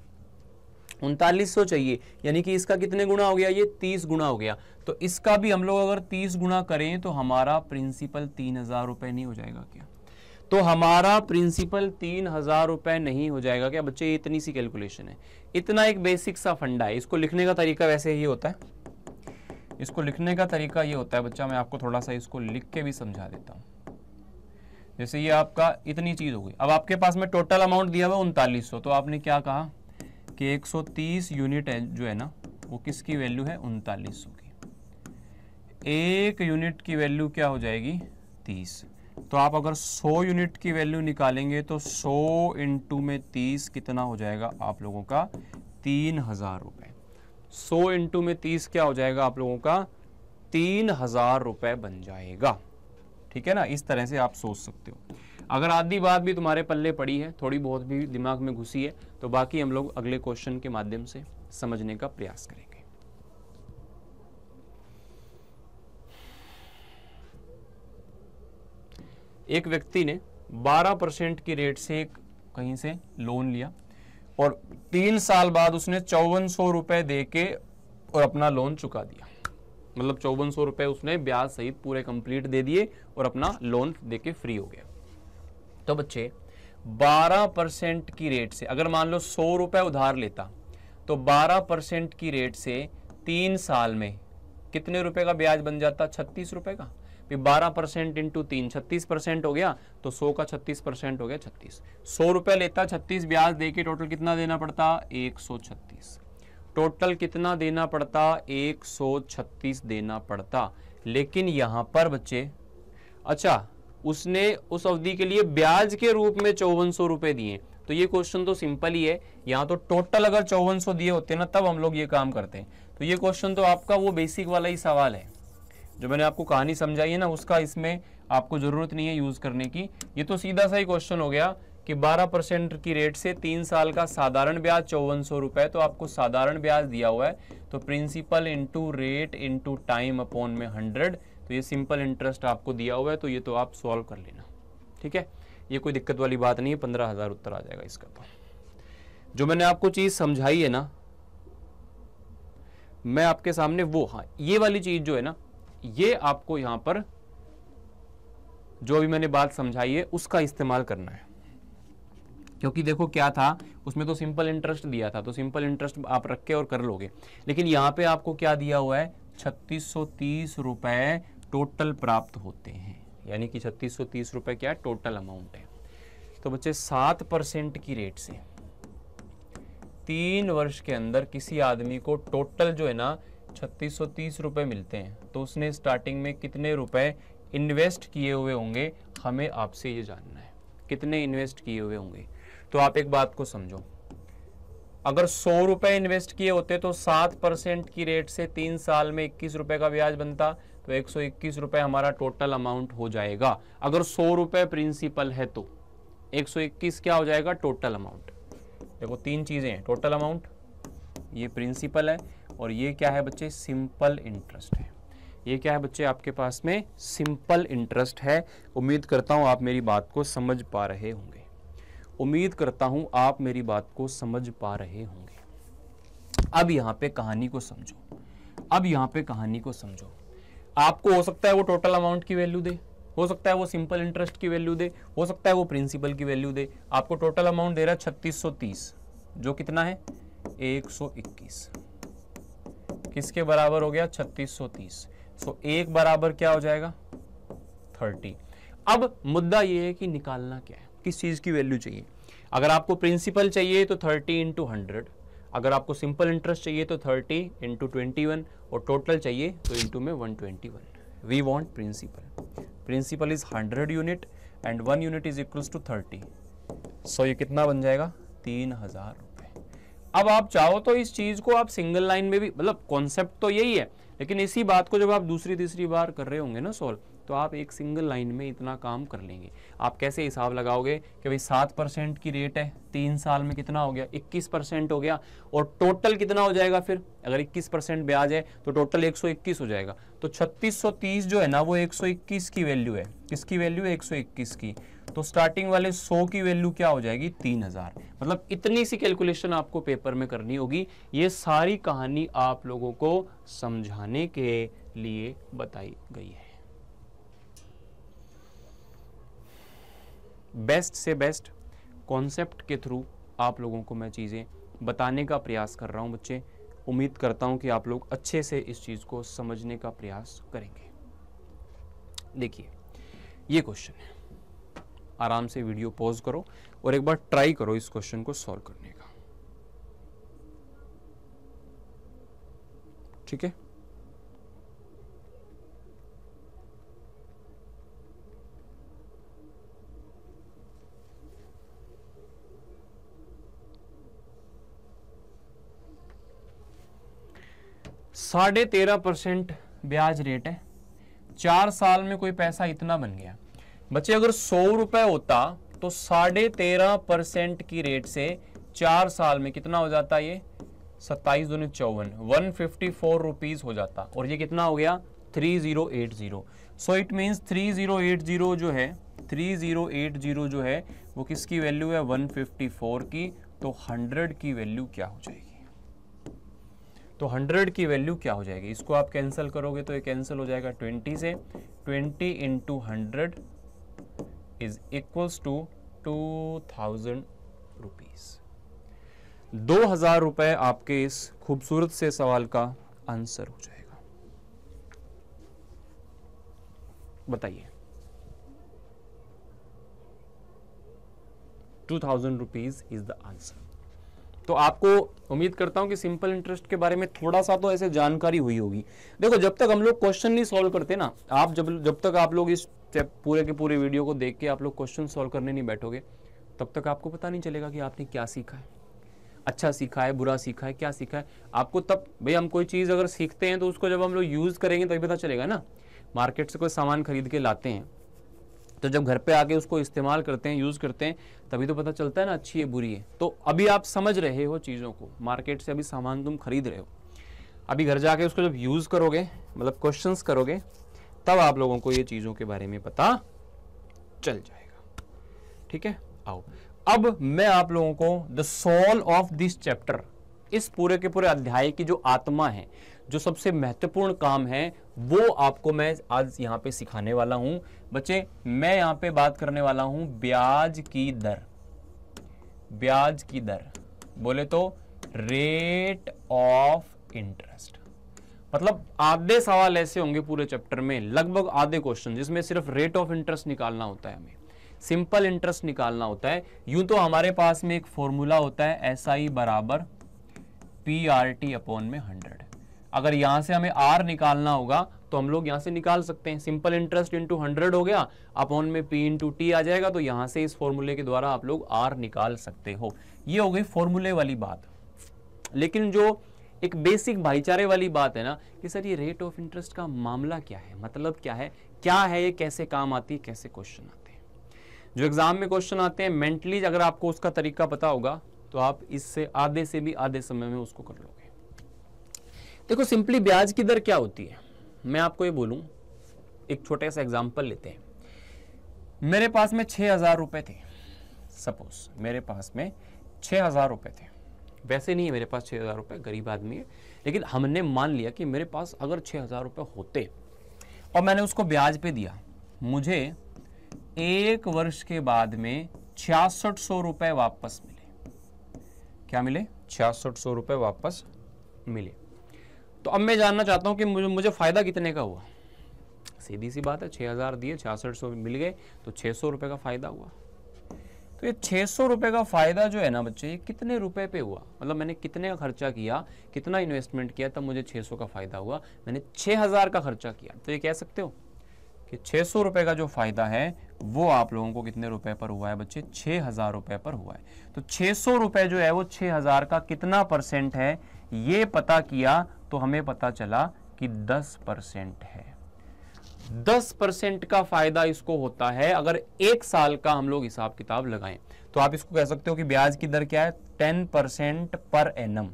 उनतालीस सौ चाहिए यानी कि इसका कितने गुना हो गया ये तीस गुना हो गया तो इसका भी हम लोग अगर तीस गुना करें तो हमारा प्रिंसिपल तीन हजार रुपये नहीं हो जाएगा क्या तो हमारा प्रिंसिपल तीन हजार रुपये नहीं हो जाएगा क्या बच्चे इतनी सी कैलकुलेशन है इतना एक बेसिक सा फंडा है इसको लिखने का तरीका वैसे ही होता है इसको लिखने का तरीका ये होता है बच्चा मैं आपको थोड़ा सा इसको लिख के भी समझा देता हूँ जैसे ये आपका इतनी चीज़ हो गई अब आपके पास में टोटल अमाउंट दिया हुआ उनतालीस तो आपने क्या कहा कि 130 यूनिट है जो है ना वो किसकी वैल्यू है उनतालीस की एक यूनिट की वैल्यू क्या हो जाएगी 30 तो आप अगर 100 यूनिट की वैल्यू निकालेंगे तो 100 इंटू में 30 कितना हो जाएगा आप लोगों का तीन हज़ार रुपये सौ इंटू में तीस क्या हो जाएगा आप लोगों का तीन हज़ार रुपये बन जाएगा ठीक है ना इस तरह से आप सोच सकते हो अगर आधी बात भी तुम्हारे पल्ले पड़ी है थोड़ी बहुत भी दिमाग में घुसी है तो बाकी हम लोग अगले क्वेश्चन के माध्यम से समझने का प्रयास करेंगे एक व्यक्ति ने 12 परसेंट की रेट से एक कहीं से लोन लिया और तीन साल बाद उसने चौवन सौ रुपए दे के और अपना लोन चुका दिया मतलब चौवन सौ रुपए उसने ब्याज सहित पूरे कंप्लीट दे दिए और अपना लोन देके फ्री हो गया तो बच्चे 12 परसेंट की रेट से अगर मान लो सौ रुपए उधार लेता तो 12 परसेंट की रेट से तीन साल में कितने रुपए का ब्याज बन जाता छत्तीस रुपए का बारह परसेंट इंटू तीन छत्तीस परसेंट हो गया तो सौ का छत्तीस परसेंट हो गया छत्तीस सौ रुपये लेता छत्तीस ब्याज देके टोटल कितना देना पड़ता एक सौ छत्तीस टोटल कितना देना पड़ता 136 देना पड़ता लेकिन यहाँ पर बच्चे अच्छा उसने उस अवधि के लिए ब्याज के रूप में चौवन सौ रुपए दिए तो ये क्वेश्चन तो सिंपल ही है यहाँ तो टोटल अगर चौवन सौ दिए होते ना तब हम लोग ये काम करते हैं तो ये क्वेश्चन तो आपका वो बेसिक वाला ही सवाल है जो मैंने आपको कहानी समझाई है ना उसका इसमें आपको ज़रूरत नहीं है यूज़ करने की ये तो सीधा सा ही क्वेश्चन हो गया कि 12 परसेंट की रेट से तीन साल का साधारण ब्याज चौवन सौ तो आपको साधारण ब्याज दिया हुआ है तो principal into rate into time upon में हंड्रेड तो ये सिंपल इंटरेस्ट आपको दिया हुआ है तो ये तो आप सॉल्व कर लेना ठीक है ये कोई दिक्कत वाली बात नहीं है पंद्रह हज़ार उत्तर आ जाएगा इसका तो जो मैंने आपको चीज़ समझाई है ना मैं आपके सामने वो हाँ ये वाली चीज़ जो है ना ये आपको यहां पर जो अभी मैंने बात समझाई है उसका इस्तेमाल करना है क्योंकि देखो क्या था उसमें तो सिंपल इंटरेस्ट दिया था तो सिंपल इंटरेस्ट आप रख के और कर लोगे लेकिन यहाँ पे आपको क्या दिया हुआ है छत्तीस रुपए टोटल प्राप्त होते हैं यानी कि छत्तीस रुपए क्या टोटल अमाउंट है तो बच्चे सात परसेंट की रेट से तीन वर्ष के अंदर किसी आदमी को टोटल जो है ना छत्तीस रुपए मिलते हैं तो उसने स्टार्टिंग में कितने रुपए इन्वेस्ट किए हुए होंगे हमें आपसे ये जानना है कितने इन्वेस्ट किए हुए होंगे तो आप एक बात को समझो अगर सौ रुपए इन्वेस्ट किए होते तो सात परसेंट की रेट से तीन साल में इक्कीस रुपए का ब्याज बनता तो एक सौ इक्कीस रुपए हमारा टोटल अमाउंट हो जाएगा अगर सौ रुपये प्रिंसिपल है तो एक सौ इक्कीस क्या हो जाएगा टोटल अमाउंट देखो तीन चीज़ें हैं टोटल अमाउंट ये प्रिंसिपल है और ये क्या है बच्चे सिंपल इंटरेस्ट है ये क्या है बच्चे आपके पास में सिंपल इंटरेस्ट है उम्मीद करता हूं आप मेरी बात को समझ पा रहे होंगे उम्मीद करता हूं आप मेरी बात को समझ पा रहे होंगे अब यहां पे कहानी को समझो अब यहां पे कहानी को समझो आपको हो सकता है वो टोटल अमाउंट की वैल्यू दे हो सकता है वो सिंपल इंटरेस्ट की वैल्यू दे हो सकता है वो प्रिंसिपल की वैल्यू दे आपको टोटल अमाउंट दे रहा है छत्तीस जो कितना है 121 किसके बराबर हो गया छत्तीस सो एक बराबर क्या हो जाएगा 30 अब मुद्दा ये है कि निकालना क्या है किस चीज़ की वैल्यू चाहिए अगर आपको प्रिंसिपल चाहिए तो थर्टी इंटू हंड्रेड अगर आपको सिंपल इंटरेस्ट चाहिए तो थर्टी इंटू ट्वेंटी वन और टोटल चाहिए तो इंटू में one twenty one we want principal principal is hundred unit and one unit is equals to thirty so ये कितना बन जाएगा तीन हज़ार रुपये अब आप चाहो तो इस चीज़ को आप सिंगल लाइन में भी मतलब कॉन्सेप्ट तो यही है लेकिन इसी बात को जब आप दूसरी तीसरी बार कर रहे होंगे ना सॉल्व तो आप एक सिंगल लाइन में इतना काम कर लेंगे आप कैसे हिसाब लगाओगे कि भाई सात परसेंट की रेट है तीन साल में कितना हो गया इक्कीस परसेंट हो गया और टोटल कितना हो जाएगा फिर अगर इक्कीस परसेंट ब्याज है तो टोटल एक सौ इक्कीस हो जाएगा तो छत्तीस सौ तीस जो है ना वो एक सौ इक्कीस की वैल्यू है किसकी वैल्यू है एक सौ इक्कीस की तो स्टार्टिंग वाले 100 की वैल्यू क्या हो जाएगी 3000 मतलब इतनी सी कैलकुलेशन आपको पेपर में करनी होगी ये सारी कहानी आप लोगों को समझाने के लिए बताई गई है बेस्ट से बेस्ट कॉन्सेप्ट के थ्रू आप लोगों को मैं चीज़ें बताने का प्रयास कर रहा हूँ बच्चे उम्मीद करता हूँ कि आप लोग अच्छे से इस चीज़ को समझने का प्रयास करेंगे देखिए ये क्वेश्चन है आराम से वीडियो पॉज करो और एक बार ट्राई करो इस क्वेश्चन को सॉल्व करने का ठीक है साढ़े तेरह परसेंट ब्याज रेट है चार साल में कोई पैसा इतना बन गया बच्चे अगर सौ रुपए होता तो साढ़े तेरह परसेंट की रेट से चार साल में कितना हो जाता ये सत्ताईस दोनों चौवन वन फिफ्टी फोर रुपीज़ हो जाता और ये कितना हो गया three zero eight zero so it means three zero eight zero जो है थ्री ज़ीरो एट ज़ीरो जो है वो किसकी वैल्यू है वन फिफ्टी फोर की तो हंड्रेड की वैल्यू क्या हो जाएगी तो हंड्रेड की वैल्यू क्या हो जाएगी इसको आप कैंसिल करोगे तो ये कैंसिल हो जाएगा ट्वेंटी से twenty into hundred is equals to two thousand rupees दो हज़ार रुपए आपके इस खूबसूरत से सवाल का आंसर हो जाएगा बताइए two thousand rupees is the answer तो आपको उम्मीद करता हूं कि सिंपल इंटरेस्ट के बारे में थोड़ा सा तो ऐसे जानकारी हुई होगी देखो जब तक हम लोग क्वेश्चन नहीं सॉल्व करते ना आप जब जब तक आप लोग इस पूरे के पूरे वीडियो को देख के आप लोग क्वेश्चन सॉल्व करने नहीं बैठोगे तब तक आपको पता नहीं चलेगा कि आपने क्या सीखा है अच्छा सीखा है बुरा सीखा है क्या सीखा है आपको तब भाई हम कोई चीज़ अगर सीखते हैं तो उसको जब हम लोग यूज़ करेंगे तभी पता चलेगा ना मार्केट से कोई सामान खरीद के लाते हैं तो जब घर पे आके उसको इस्तेमाल करते हैं यूज़ करते हैं तभी तो पता चलता है ना अच्छी है बुरी है तो अभी आप समझ रहे हो चीज़ों को मार्केट से अभी सामान तुम खरीद रहे हो अभी घर जाके उसको जब यूज़ करोगे मतलब क्वेश्चन करोगे तब आप लोगों को ये चीज़ों के बारे में पता चल जाएगा ठीक है आओ अब मैं आप लोगों को the soul of this chapter इस पूरे के पूरे अध्याय की जो आत्मा है जो सबसे महत्वपूर्ण काम है वो आपको मैं आज यहाँ पे सिखाने वाला हूँ बच्चे मैं यहाँ पे बात करने वाला हूँ ब्याज की दर ब्याज की दर बोले तो रेट ऑफ इंटरेस्ट मतलब आधे सवाल ऐसे होंगे पूरे चैप्टर में लगभग आधे क्वेश्चन जिसमें सिर्फ रेट ऑफ इंटरेस्ट निकालना होता है हमें सिंपल इंटरेस्ट निकालना होता है यूं तो हमारे पास में एक फॉर्मूला होता है एस आई बराबर पी आर टी अपॉन में हंड्रेड अगर यहाँ से हमें आर निकालना होगा तो हम लोग यहाँ से निकाल सकते हैं सिंपल इंटरेस्ट इंटू हंड्रेड हो गया अपॉन में पी इंटू टी आ जाएगा तो यहाँ से इस फॉर्मूले के द्वारा आप लोग आर निकाल सकते हो ये हो गई फॉर्मूले वाली बात लेकिन जो एक बेसिक भाईचारे वाली बात है ना कि सर ये रेट ऑफ इंटरेस्ट का मामला क्या है मतलब क्या है क्या है ये कैसे काम आती है कैसे क्वेश्चन आते हैं जो एग्जाम में क्वेश्चन आते हैं मेंटली अगर आपको उसका तरीका पता होगा तो आप इससे आधे से भी आधे समय में उसको कर लो देखो सिंपली ब्याज की दर क्या होती है मैं आपको ये बोलूँ एक छोटे सा एग्जाम्पल लेते हैं मेरे पास में छः हज़ार रुपये थे सपोज मेरे पास में छः हज़ार रुपये थे वैसे नहीं है मेरे पास छः हज़ार रुपये गरीब आदमी है लेकिन हमने मान लिया कि मेरे पास अगर छः हज़ार रुपये होते और मैंने उसको ब्याज पे दिया मुझे एक वर्ष के बाद में छियासठ सौ रुपये वापस मिले क्या मिले छियासठ सौ रुपये वापस मिले तो अब मैं जानना चाहता हूँ कि मुझे मुझे फ़ायदा कितने का हुआ सीधी सी बात है छः हज़ार दिए छियासठ सौ मिल गए तो छः सौ रुपये का फ़ायदा हुआ तो ये छः सौ रुपये का फ़ायदा जो है ना बच्चे ये कितने रुपए पे हुआ मतलब मैंने कितने का खर्चा किया कितना इन्वेस्टमेंट किया तब मुझे छः सौ का फ़ायदा हुआ मैंने छः हज़ार का खर्चा किया तो ये कह सकते हो कि छः सौ रुपये का जो फ़ायदा है वो आप लोगों को कितने रुपए पर हुआ है बच्चे छः हज़ार रुपये पर हुआ है तो छः सौ रुपये जो है वो छः हज़ार का कितना परसेंट है ये पता किया तो हमें पता चला कि 10 परसेंट है 10 परसेंट का फायदा इसको होता है अगर एक साल का हम लोग हिसाब किताब लगाएं तो आप इसको कह सकते हो कि ब्याज की दर क्या है 10 परसेंट पर एन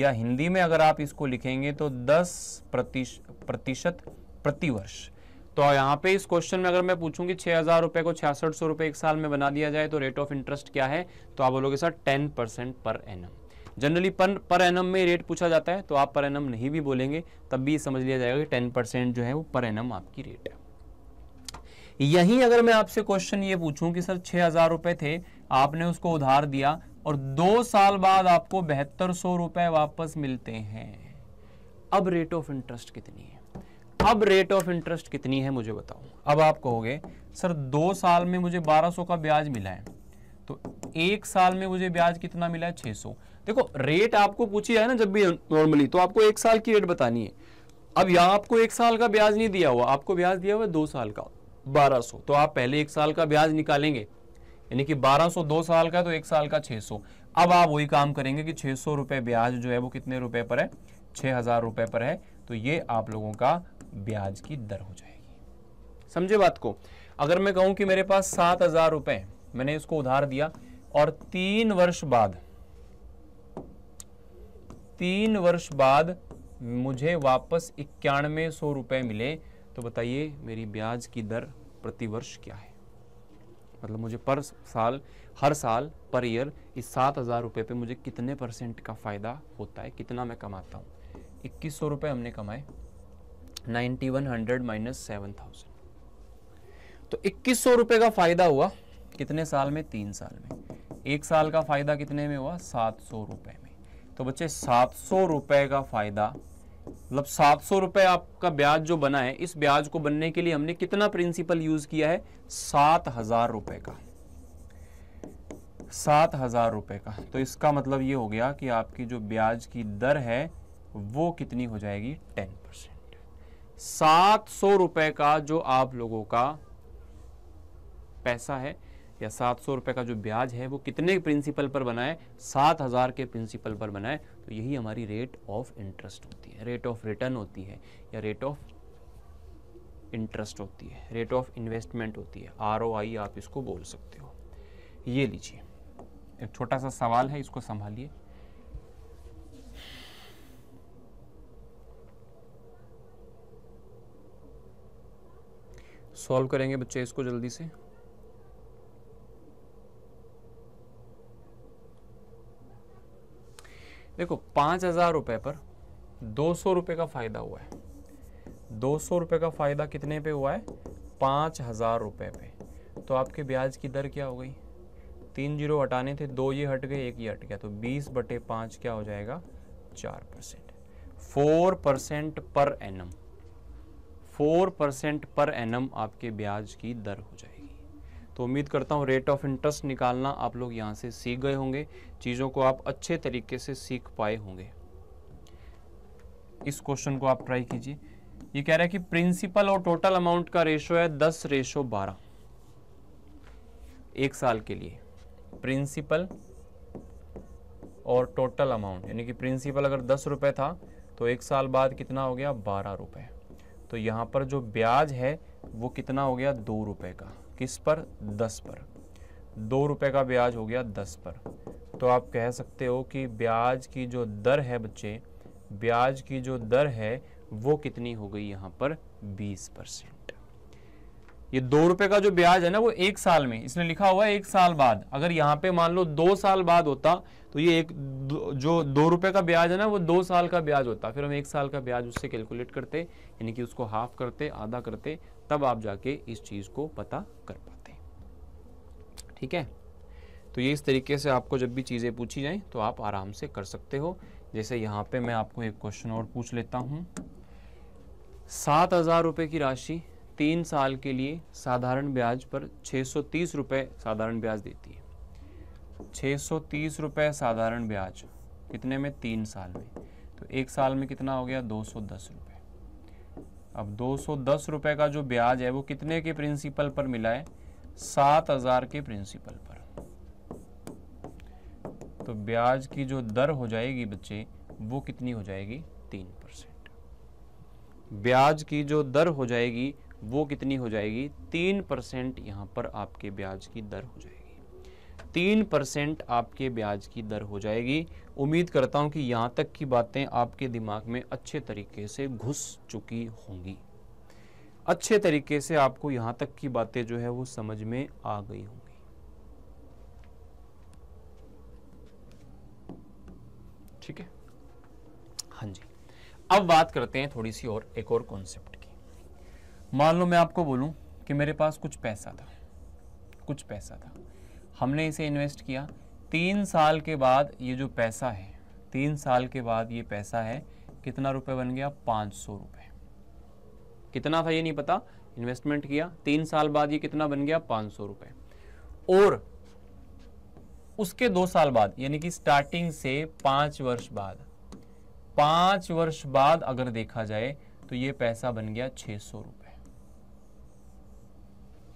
या हिंदी में अगर आप इसको लिखेंगे तो 10 प्रतिशत प्रतिवर्ष तो यहाँ पे इस क्वेश्चन में अगर मैं पूछूंगी छह हजार रुपए को छियासठ सौ रुपए एक साल में बना दिया जाए तो रेट ऑफ इंटरेस्ट क्या है तो आप बोलोगे sir ten percent per annum generally per per annum में रेट पूछा जाता है तो आप पर एनम नहीं भी बोलेंगे तब भी समझ लिया जाएगा कि टेन परसेंट जो है वो पर एनम आपकी रेट है यही अगर मैं आपसे क्वेश्चन ये पूछूं कि सर छह हज़ार रुपए थे आपने उसको उधार दिया और दो साल बाद आपको बहत्तर सौ रुपए वापस मिलते हैं अब रेट ऑफ इंटरेस्ट कितनी है अब रेट ऑफ इंटरेस्ट कितनी है मुझे बताओ अब आप कहोगे सर दो साल में मुझे 1200 का ब्याज मिला है तो एक साल में मुझे ब्याज कितना मिला है 600 देखो रेट आपको पूछी जाए ना जब भी नॉर्मली तो आपको एक साल की रेट बतानी है अब यहाँ आपको एक साल का ब्याज नहीं दिया हुआ आपको ब्याज दिया हुआ दो साल का 1200 तो आप पहले एक साल का ब्याज निकालेंगे यानी कि बारह सौ दो साल का तो एक साल का छह सौ अब आप वही काम करेंगे कि छह सौ रुपए ब्याज जो है वो कितने रुपए पर है छह हजार रुपए पर है तो ये आप लोगों का ब्याज की दर हो जाएगी समझे बात को अगर मैं कहूं कि मेरे पास सात हजार रुपए मैंने इसको उधार दिया और तीन वर्ष बाद तीन वर्ष बाद मुझे वापस इक्यानवे सौ रुपये मिले तो बताइए मेरी ब्याज की दर प्रतिवर्ष क्या है मतलब मुझे पर साल हर साल पर ईयर इस सात हज़ार रुपये पर मुझे कितने परसेंट का फ़ायदा होता है कितना मैं कमाता हूँ इक्कीस सौ रुपये हमने कमाए ninety one hundred minus seven thousand तो इक्कीस सौ रुपये का फ़ायदा हुआ कितने साल में तीन साल में एक साल का फ़ायदा कितने में हुआ सात सौ रुपये में तो बच्चे सात सौ रुपए का फ़ायदा मतलब सात सौ रुपए आपका ब्याज जो बना है इस ब्याज को बनने के लिए हमने कितना प्रिंसिपल यूज़ किया है सात हज़ार रुपए का सात हज़ार रुपए का तो इसका मतलब ये हो गया कि आपकी जो ब्याज की दर है वो कितनी हो जाएगी टेन परसेंट सात सौ रुपए का जो आप लोगों का पैसा है या सात सौ रुपये का जो ब्याज है वो कितने प्रिंसिपल पर बनाए सात हज़ार के प्रिंसिपल पर बनाए तो यही हमारी रेट ऑफ इंटरेस्ट होती है रेट ऑफ रिटर्न होती है या रेट ऑफ इंटरेस्ट होती है रेट ऑफ इन्वेस्टमेंट होती है आर आप इसको बोल सकते हो ये लीजिए एक छोटा सा सवाल है इसको संभालिए सॉल्व करेंगे बच्चे इसको जल्दी से देखो पाँच हज़ार रुपये पर दो सौ रुपये का फ़ायदा हुआ है दो सौ रुपये का फ़ायदा कितने पे हुआ है पाँच हज़ार रुपये पे तो आपके ब्याज की दर क्या हो गई तीन जीरो हटाने थे दो ये हट गए एक ये हट गया तो बीस बटे पाँच क्या हो जाएगा चार percent four percent per annum four percent per annum आपके ब्याज की दर हो जाएगी तो उम्मीद करता हूँ रेट ऑफ इंटरेस्ट निकालना आप लोग यहाँ से सीख गए होंगे चीज़ों को आप अच्छे तरीके से सीख पाए होंगे इस क्वेश्चन को आप ट्राई कीजिए ये कह रहा है कि प्रिंसिपल और टोटल अमाउंट का रेशो है दस रेशो बारह एक साल के लिए प्रिंसिपल और टोटल अमाउंट यानी कि प्रिंसिपल अगर दस रुपए था तो एक साल बाद कितना हो गया बारह रुपए तो यहां पर जो ब्याज है वो कितना हो गया दो रुपए का किस पर दस पर दो रुपये का ब्याज हो गया दस पर तो आप कह सकते हो कि ब्याज की जो दर है बच्चे ब्याज की जो दर है वो कितनी हो गई यहाँ पर बीस परसेंट ये दो रुपए का जो ब्याज है ना वो एक साल में इसने लिखा हुआ है एक साल बाद अगर यहाँ पे मान लो दो साल बाद होता तो ये एक दो, जो दो रुपए का ब्याज है ना वो दो साल का ब्याज होता फिर हम एक साल का ब्याज उससे कैलकुलेट करते यानी कि उसको हाफ करते आधा करते तब आप जाके इस चीज़ को पता कर पाते हैं ठीक है तो ये इस तरीके से आपको जब भी चीज़ें पूछी जाए तो आप आराम से कर सकते हो जैसे यहाँ पे मैं आपको एक क्वेश्चन और पूछ लेता हूँ सात हज़ार रुपये की राशि तीन साल के लिए साधारण ब्याज पर छः सौ तीस रुपये साधारण ब्याज देती है छः सौ तीस रुपये साधारण ब्याज कितने में तीन साल में तो एक साल में कितना हो गया दो सौ दस रुपये अब दो सौ दस का जो ब्याज है वो कितने के प्रिंसिपल पर मिला है सात हजार के प्रिंसिपल पर तो ब्याज की जो दर हो जाएगी बच्चे वो कितनी हो जाएगी तीन परसेंट ब्याज की जो दर हो जाएगी वो कितनी हो जाएगी तीन परसेंट यहां पर आपके ब्याज की दर हो जाएगी तीन परसेंट आपके ब्याज की दर हो जाएगी उम्मीद करता हूं कि यहां तक की बातें आपके दिमाग में अच्छे तरीके से घुस चुकी होंगी अच्छे तरीके से आपको यहां तक की बातें जो है वो समझ में आ गई होंगी ठीक है हाँ जी अब बात करते हैं थोड़ी सी और एक और कॉन्सेप्ट की मान लो मैं आपको बोलूं कि मेरे पास कुछ पैसा था कुछ पैसा था हमने इसे इन्वेस्ट किया तीन साल के बाद ये जो पैसा है तीन साल के बाद ये पैसा है कितना रुपए बन गया पाँच सौ रुपये कितना था ये नहीं पता इन्वेस्टमेंट किया तीन साल बाद ये कितना बन गया पाँच सौ रुपये और उसके दो साल बाद यानी कि स्टार्टिंग से पाँच वर्ष बाद पाँच वर्ष बाद अगर देखा जाए तो ये पैसा बन गया छः सौ रुपये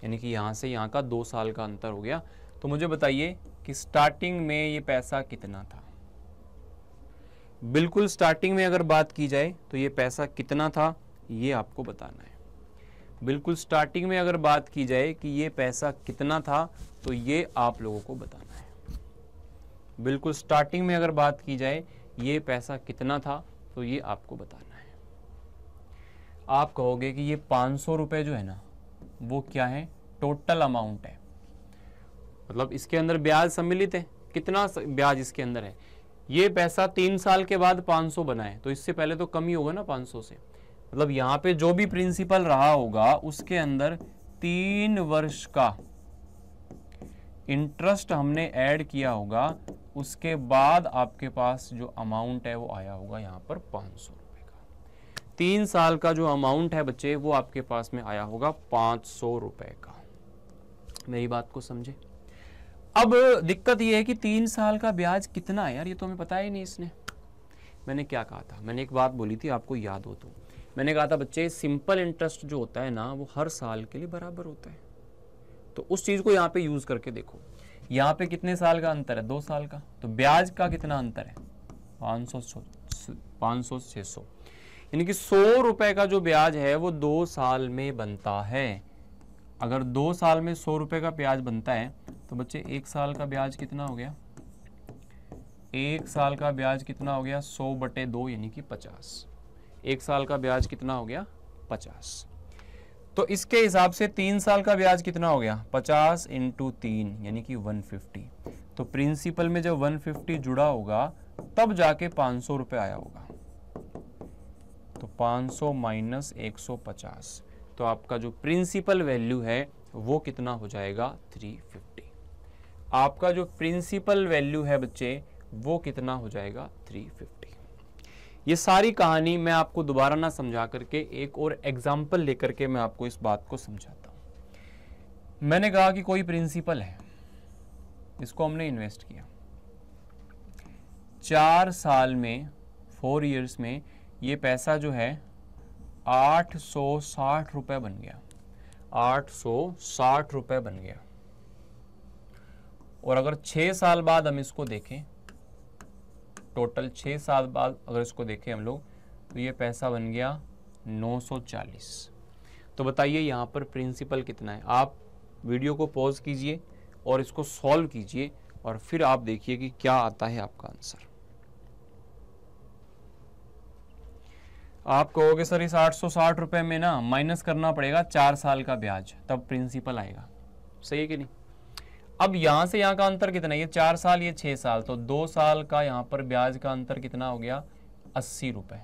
यानी कि यहाँ से यहाँ का दो साल का अंतर हो गया तो मुझे बताइए कि स्टार्टिंग में ये पैसा कितना था बिल्कुल स्टार्टिंग में अगर बात की जाए तो ये पैसा कितना था ये आपको बताना है बिल्कुल स्टार्टिंग में अगर बात की जाए कि ये पैसा कितना था तो ये आप लोगों को बताना है बिल्कुल स्टार्टिंग में अगर बात की जाए ये पैसा कितना था तो ये आपको बताना है आप कहोगे कि ये पाँच सौ रुपये जो है ना वो क्या है टोटल अमाउंट है मतलब इसके अंदर ब्याज सम्मिलित है कितना ब्याज इसके अंदर है ये पैसा तीन साल के बाद 500 बनाए तो इससे पहले तो कम ही होगा ना 500 से मतलब यहाँ पे जो भी प्रिंसिपल रहा होगा उसके अंदर तीन वर्ष का इंटरेस्ट हमने ऐड किया होगा उसके बाद आपके पास जो अमाउंट है वो आया होगा यहाँ पर पाँच सौ रुपए का तीन साल का जो अमाउंट है बच्चे वो आपके पास में आया होगा पाँच सौ रुपये का मेरी बात को समझे अब दिक्कत ये है कि तीन साल का ब्याज कितना है यार ये तो हमें पता ही नहीं इसने मैंने क्या कहा था मैंने एक बात बोली थी आपको याद हो तो मैंने कहा था बच्चे सिंपल इंटरेस्ट जो होता है ना वो हर साल के लिए बराबर होता है तो उस चीज़ को यहाँ पे यूज़ करके देखो यहाँ पे कितने साल का अंतर है दो साल का तो ब्याज का कितना अंतर है पाँच सौ पाँच सौ छः सौ यानी कि सौ रुपये का जो ब्याज है वो दो साल में बनता है अगर दो साल में सौ रुपये का ब्याज बनता है तो बच्चे एक साल का ब्याज कितना हो गया एक साल का ब्याज कितना हो गया सौ बटे दो यानी कि पचास एक साल का ब्याज कितना हो गया पचास तो इसके हिसाब से तीन साल का ब्याज कितना हो गया पचास इंटू तीन यानी कि वन फिफ्टी तो प्रिंसिपल में जब वन फिफ्टी जुड़ा होगा तब जाके पांच सौ रुपये आया होगा तो पांच सौ माइनस एक सौ पचास तो आपका जो प्रिंसिपल वैल्यू है वो कितना हो जाएगा थ्री फिफ्टी आपका जो प्रिंसिपल वैल्यू है बच्चे वो कितना हो जाएगा 350 ये सारी कहानी मैं आपको दोबारा ना समझा करके एक और एग्जाम्पल लेकर के मैं आपको इस बात को समझाता हूँ मैंने कहा कि कोई प्रिंसिपल है इसको हमने इन्वेस्ट किया चार साल में फोर इयर्स में ये पैसा जो है आठ सौ साठ रुपये बन गया आठ सौ साठ रुपये बन गया और अगर छः साल बाद हम इसको देखें टोटल छः साल बाद अगर इसको देखें हम लोग तो ये पैसा बन गया 940 तो बताइए यहाँ पर प्रिंसिपल कितना है आप वीडियो को पॉज कीजिए और इसको सॉल्व कीजिए और फिर आप देखिए कि क्या आता है आपका आंसर आप कहोगे सर इस आठ सौ साठ में ना माइनस करना पड़ेगा चार साल का ब्याज तब प्रिंसिपल आएगा सही है कि नहीं अब यहाँ से यहाँ का अंतर कितना ये चार साल ये छः साल तो दो साल का यहाँ पर ब्याज का अंतर कितना हो गया अस्सी रुपये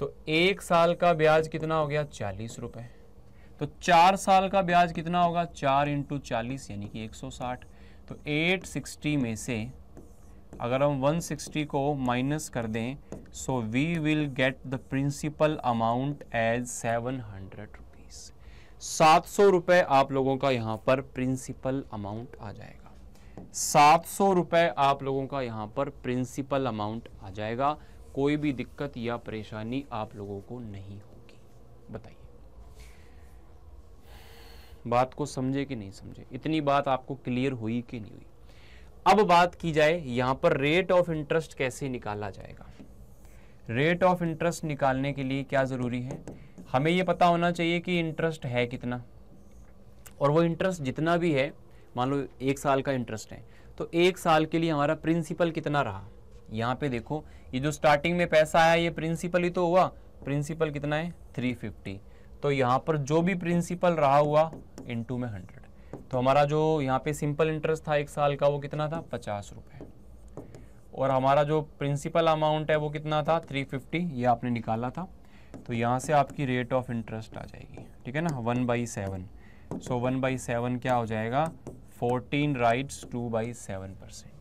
तो एक साल का ब्याज कितना हो गया चालीस रुपये तो चार साल का ब्याज कितना होगा चार इंटू चालीस यानी कि एक सौ साठ तो एट सिक्सटी में से अगर हम वन सिक्सटी को माइनस कर दें so we will get the principal amount as seven hundred सात सौ रुपए आप लोगों का यहां पर प्रिंसिपल अमाउंट आ जाएगा सात सौ रुपए आप लोगों का यहां पर प्रिंसिपल अमाउंट आ जाएगा कोई भी दिक्कत या परेशानी आप लोगों को नहीं होगी बताइए बात को समझे कि नहीं समझे इतनी बात आपको क्लियर हुई कि नहीं हुई अब बात की जाए यहां पर रेट ऑफ इंटरेस्ट कैसे निकाला जाएगा रेट ऑफ इंटरेस्ट निकालने के लिए क्या ज़रूरी है हमें ये पता होना चाहिए कि इंटरेस्ट है कितना और वो इंटरेस्ट जितना भी है मान लो एक साल का इंटरेस्ट है तो एक साल के लिए हमारा प्रिंसिपल कितना रहा यहाँ पे देखो ये जो स्टार्टिंग में पैसा आया ये प्रिंसिपल ही तो हुआ प्रिंसिपल कितना है थ्री फिफ्टी तो यहाँ पर जो भी प्रिंसिपल रहा हुआ टू में हंड्रेड तो हमारा जो यहाँ पे सिंपल इंटरेस्ट था एक साल का वो कितना था पचास रुपये और हमारा जो प्रिंसिपल अमाउंट है वो कितना था थ्री फिफ्टी ये आपने निकाला था तो यहाँ से आपकी रेट ऑफ इंटरेस्ट आ जाएगी ठीक है ना one by seven so one by seven क्या हो जाएगा fourteen rights two by seven percent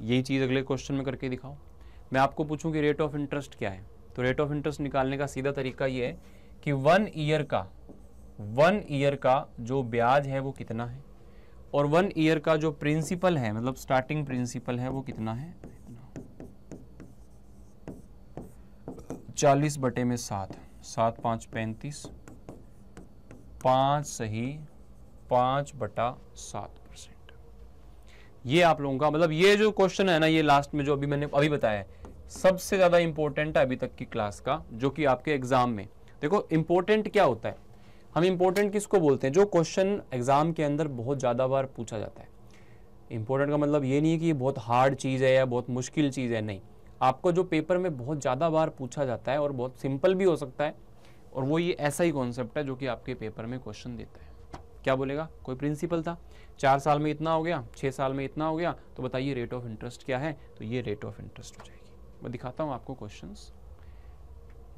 यही चीज़ अगले क्वेश्चन में करके दिखाओ मैं आपको पूछूं कि रेट ऑफ इंटरेस्ट क्या है तो रेट ऑफ इंटरेस्ट निकालने का सीधा तरीका ये है कि वन ईयर का वन ईयर का जो ब्याज है वो कितना है और वन ईयर का जो प्रिंसिपल है मतलब स्टार्टिंग प्रिंसिपल है वो कितना है चालीस बटे में सात सात पाँच पैंतीस पाँच सही पाँच बटा सात परसेंट ये आप लोगों का मतलब ये जो क्वेश्चन है ना ये लास्ट में जो अभी मैंने अभी बताया है सबसे ज़्यादा इंपॉर्टेंट है अभी तक की क्लास का जो कि आपके एग्जाम में देखो इंपॉर्टेंट क्या होता है हम इंपॉर्टेंट किसको बोलते हैं जो क्वेश्चन एग्जाम के अंदर बहुत ज़्यादा बार पूछा जाता है इंपॉर्टेंट का मतलब ये नहीं है कि बहुत हार्ड चीज़ है या बहुत मुश्किल चीज़ है नहीं आपको जो पेपर में बहुत ज़्यादा बार पूछा जाता है और बहुत सिंपल भी हो सकता है और वो ये ऐसा ही कॉन्सेप्ट है जो कि आपके पेपर में क्वेश्चन देता है क्या बोलेगा कोई प्रिंसिपल था चार साल में इतना हो गया छः साल में इतना हो गया तो बताइए रेट ऑफ इंटरेस्ट क्या है तो ये रेट ऑफ इंटरेस्ट हो जाएगी मैं दिखाता हूँ आपको क्वेश्चन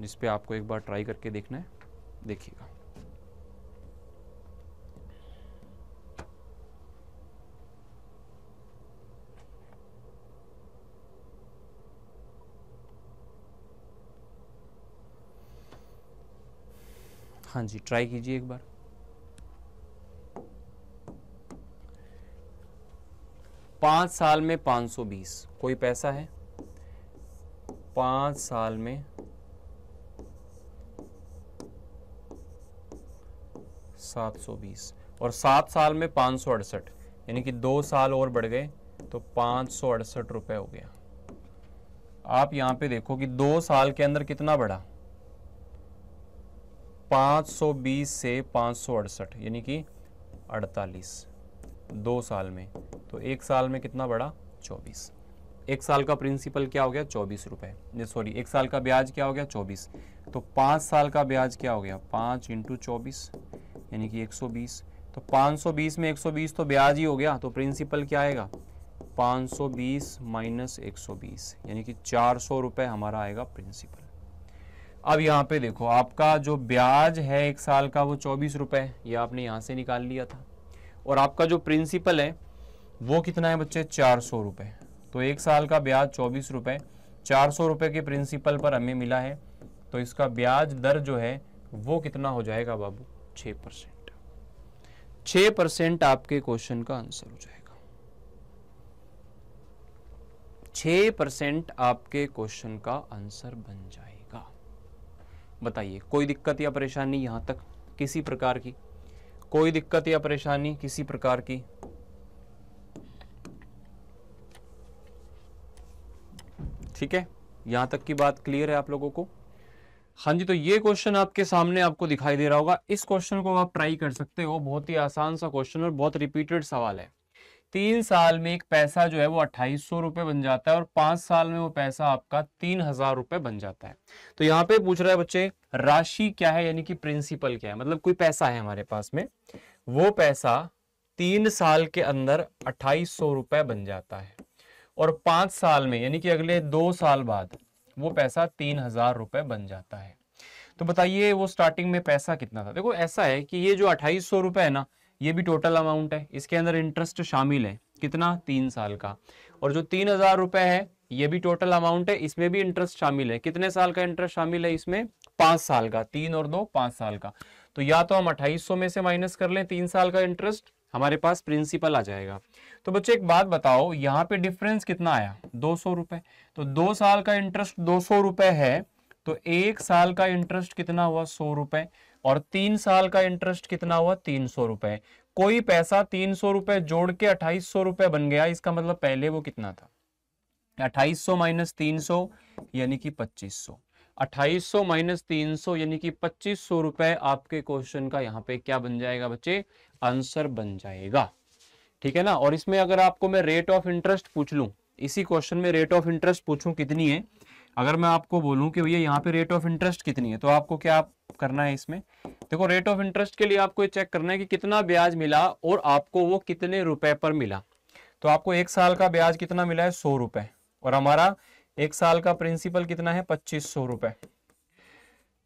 जिसपे आपको एक बार ट्राई करके देखना है देखिएगा हाँ जी ट्राई कीजिए एक बार पांच साल में पांच सौ बीस कोई पैसा है पांच साल में सात सौ बीस और सात साल में पांच सौ अड़सठ यानी कि दो साल और बढ़ गए तो पांच सौ अड़सठ रुपये हो गया आप यहां पे देखो कि दो साल के अंदर कितना बढ़ा 520 से पाँच यानी कि 48 दो साल में तो एक साल में कितना बढ़ा 24 एक साल का प्रिंसिपल क्या हो गया चौबीस रुपये सॉरी एक साल का ब्याज क्या हो गया चौबीस तो पाँच साल का ब्याज क्या हो गया पाँच इंटू चौबीस यानी कि एक सौ बीस तो पाँच सौ बीस में एक सौ बीस तो ब्याज ही हो गया तो प्रिंसिपल क्या आएगा पाँच सौ बीस माइनस एक सौ बीस यानी कि चार सौ रुपये हमारा आएगा प्रिंसिपल अब यहाँ पे देखो आपका जो ब्याज है एक साल का वो चौबीस रुपए ये आपने यहाँ से निकाल लिया था और आपका जो प्रिंसिपल है वो कितना है बच्चे चार सौ रुपए तो एक साल का ब्याज चौबीस रुपए चार सौ रुपए के प्रिंसिपल पर हमें मिला है तो इसका ब्याज दर जो है वो कितना हो जाएगा बाबू छे परसेंट छः परसेंट आपके क्वेश्चन का आंसर हो जाएगा छः परसेंट आपके क्वेश्चन का आंसर बन जाएगा बताइए कोई दिक्कत या परेशानी यहाँ तक किसी प्रकार की कोई दिक्कत या परेशानी किसी प्रकार की ठीक है यहाँ तक की बात क्लियर है आप लोगों को हाँ जी तो ये क्वेश्चन आपके सामने आपको दिखाई दे रहा होगा इस क्वेश्चन को आप ट्राई कर सकते हो बहुत ही आसान सा क्वेश्चन और बहुत रिपीटेड सवाल है तीन साल में एक पैसा जो है वो अट्ठाईस सौ रुपये बन जाता है और पांच साल में वो पैसा आपका तीन हजार रुपए बन जाता है तो यहाँ पे पूछ रहा है बच्चे राशि क्या है यानी कि प्रिंसिपल क्या है मतलब कोई पैसा है हमारे पास में वो पैसा तीन साल के अंदर अट्ठाईस सौ रुपये बन जाता है और पांच साल में यानी कि अगले दो साल बाद वो पैसा तीन हजार रुपये बन जाता है तो बताइए वो स्टार्टिंग में पैसा कितना था देखो ऐसा है कि ये जो अट्ठाईस सौ रुपये है ना ये भी टोटल अमाउंट है इसके अंदर इंटरेस्ट शामिल है कितना तीन साल का और जो तीन हजार रुपए है ये भी टोटल अमाउंट है इसमें भी इंटरेस्ट शामिल है कितने साल का इंटरेस्ट शामिल है इसमें पांच साल का तीन और दो पांच साल का तो या तो हम अट्ठाईस में से माइनस कर लें तीन साल का इंटरेस्ट हमारे पास प्रिंसिपल आ जाएगा तो बच्चे एक बात बताओ यहाँ पे डिफरेंस कितना आया दो रुपए तो दो साल का इंटरेस्ट दो सौ रुपए है तो एक साल का इंटरेस्ट कितना हुआ सौ रुपए और तीन साल का इंटरेस्ट कितना हुआ तीन सौ रुपए कोई पैसा तीन सौ रुपए जोड़ के अट्ठाईस सौ रुपए बन गया इसका मतलब पहले वो कितना था अट्ठाईस सौ माइनस तीन सौ यानी कि पच्चीस सौ अट्ठाईस सौ माइनस तीन सौ यानी कि पच्चीस सौ रुपए आपके क्वेश्चन का यहाँ पे क्या बन जाएगा बच्चे आंसर बन जाएगा ठीक है ना और इसमें अगर आपको मैं रेट ऑफ इंटरेस्ट पूछ लू इसी क्वेश्चन में रेट ऑफ इंटरेस्ट पूछूं कितनी है अगर मैं आपको बोलूं कि भैया यहाँ पे रेट ऑफ इंटरेस्ट कितनी है तो आपको क्या आप करना है इसमें देखो रेट ऑफ इंटरेस्ट के लिए आपको ये चेक करना है कि कितना ब्याज मिला और आपको वो कितने रुपए पर मिला तो आपको एक साल का ब्याज कितना मिला है सौ रुपए और हमारा एक साल का प्रिंसिपल कितना है पच्चीस सौ रुपए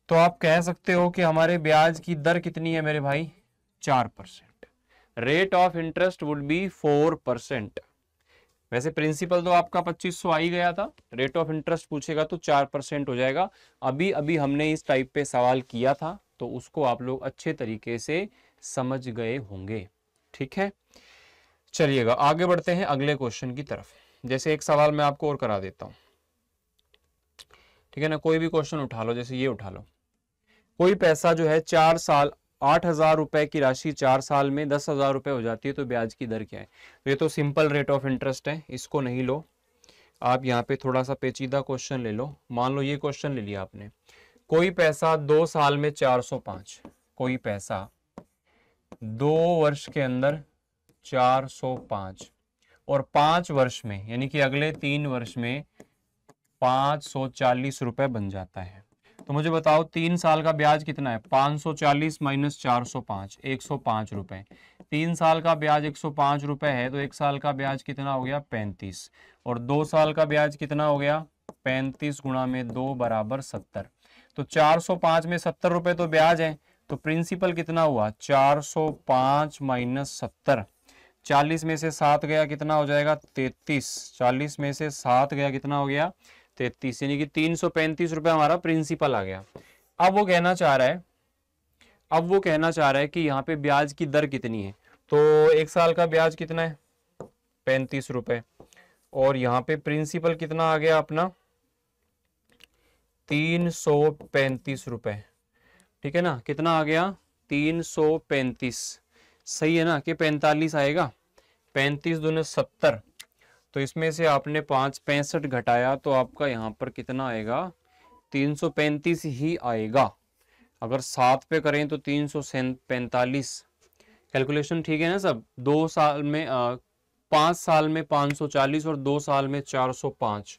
तो आप कह सकते हो कि हमारे ब्याज की दर कितनी है मेरे भाई चार percent rate of interest would be four percent वैसे प्रिंसिपल तो आपका 2500 आ ही गया था रेट ऑफ इंटरेस्ट पूछेगा तो चार परसेंट हो जाएगा अभी अभी हमने इस टाइप पे सवाल किया था तो उसको आप लोग अच्छे तरीके से समझ गए होंगे ठीक है चलिएगा आगे बढ़ते हैं अगले क्वेश्चन की तरफ जैसे एक सवाल मैं आपको और करा देता हूँ ठीक है ना कोई भी क्वेश्चन उठा लो जैसे ये उठा लो कोई पैसा जो है चार साल आठ हजार रुपए की राशि चार साल में दस हजार रुपए हो जाती है तो ब्याज की दर क्या है तो ये तो सिंपल रेट ऑफ इंटरेस्ट है इसको नहीं लो आप यहाँ पे थोड़ा सा पेचीदा क्वेश्चन ले लो मान लो ये क्वेश्चन ले लिया आपने कोई पैसा दो साल में चार सौ पांच कोई पैसा दो वर्ष के अंदर चार सौ पांच और पांच वर्ष में यानी कि अगले तीन वर्ष में पांच सौ चालीस रुपए बन जाता है तो मुझे बताओ तीन साल का ब्याज कितना है पांच सौ चालीस माइनस चार सौ पांच एक सौ पांच रुपए तीन साल का ब्याज एक सौ पांच रुपए है तो एक साल का ब्याज कितना हो गया पैंतीस और दो साल का ब्याज कितना हो गया पैंतीस गुणा में दो बराबर सत्तर तो चार सौ पांच में सत्तर रुपए तो ब्याज है तो प्रिंसिपल कितना हुआ चार सौ पांच माइनस सत्तर चालीस में से सात गया कितना हो जाएगा तैतीस चालीस में से सात गया कितना हो गया तैतीस यानी कि तीन सौ पैंतीस रुपये हमारा प्रिंसिपल आ गया अब वो कहना चाह रहा है अब वो कहना चाह रहा है कि यहाँ पे ब्याज की दर कितनी है तो एक साल का ब्याज कितना है पैंतीस रुपये और यहाँ पे प्रिंसिपल कितना आ गया अपना तीन सौ पैंतीस रुपये ठीक है ना कितना आ गया तीन सौ पैंतीस सही है ना कि पैंतालीस आएगा पैंतीस दूने सत्तर तो इसमें से आपने पाँच पैंसठ घटाया तो आपका यहाँ पर कितना आएगा तीन सौ पैंतीस ही आएगा अगर सात पे करें तो तीन सौ पैंतालीस कैलकुलेशन ठीक है ना सब दो साल में पाँच साल में पाँच सौ चालीस और दो साल में चार सौ पाँच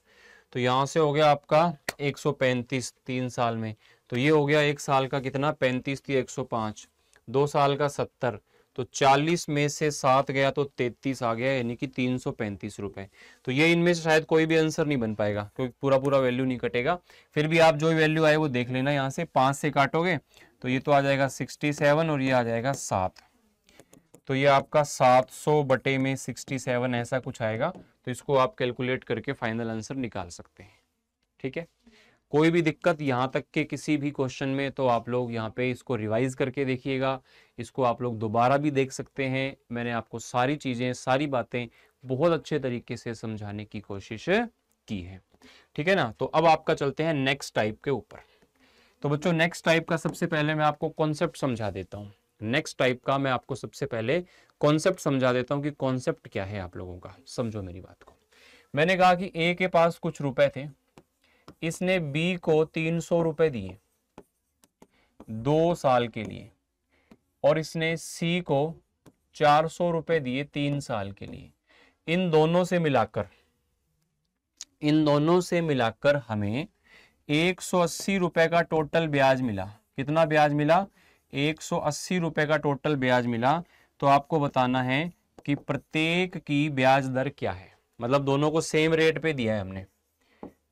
तो यहाँ से हो गया आपका एक सौ पैंतीस तीन साल में तो ये हो गया एक साल का कितना पैंतीस थी एक सौ पाँच दो साल का सत्तर तो 40 में से सात गया तो 33 आ गया यानी कि तीन सौ पैंतीस रुपए तो ये इनमें से शायद कोई भी आंसर नहीं बन पाएगा क्योंकि पूरा पूरा वैल्यू नहीं कटेगा फिर भी आप जो वैल्यू आए वो देख लेना यहाँ से पांच से काटोगे तो ये तो आ जाएगा 67 और ये आ जाएगा सात तो ये आपका 700 बटे में 67 ऐसा कुछ आएगा तो इसको आप कैलकुलेट करके फाइनल आंसर निकाल सकते हैं ठीक है कोई भी दिक्कत यहाँ तक के किसी भी क्वेश्चन में तो आप लोग यहाँ पे इसको रिवाइज करके देखिएगा इसको आप लोग दोबारा भी देख सकते हैं मैंने आपको सारी चीज़ें सारी बातें बहुत अच्छे तरीके से समझाने की कोशिश की है ठीक है ना तो अब आपका चलते हैं नेक्स्ट टाइप के ऊपर तो बच्चों नेक्स्ट टाइप का सबसे पहले मैं आपको कॉन्सेप्ट समझा देता हूँ नेक्स्ट टाइप का मैं आपको सबसे पहले कॉन्सेप्ट समझा देता हूँ कि कॉन्सेप्ट क्या है आप लोगों का समझो मेरी बात को मैंने कहा कि ए के पास कुछ रुपए थे इसने बी को तीन सौ रुपए दिए दो साल के लिए और इसने सी को चार सौ रुपए दिए तीन साल के लिए इन दोनों से मिलाकर इन दोनों से मिलाकर हमें एक सौ अस्सी रुपए का टोटल ब्याज मिला कितना ब्याज मिला एक सौ अस्सी रुपए का टोटल ब्याज मिला तो आपको बताना है कि प्रत्येक की ब्याज दर क्या है मतलब दोनों को सेम रेट पे दिया है हमने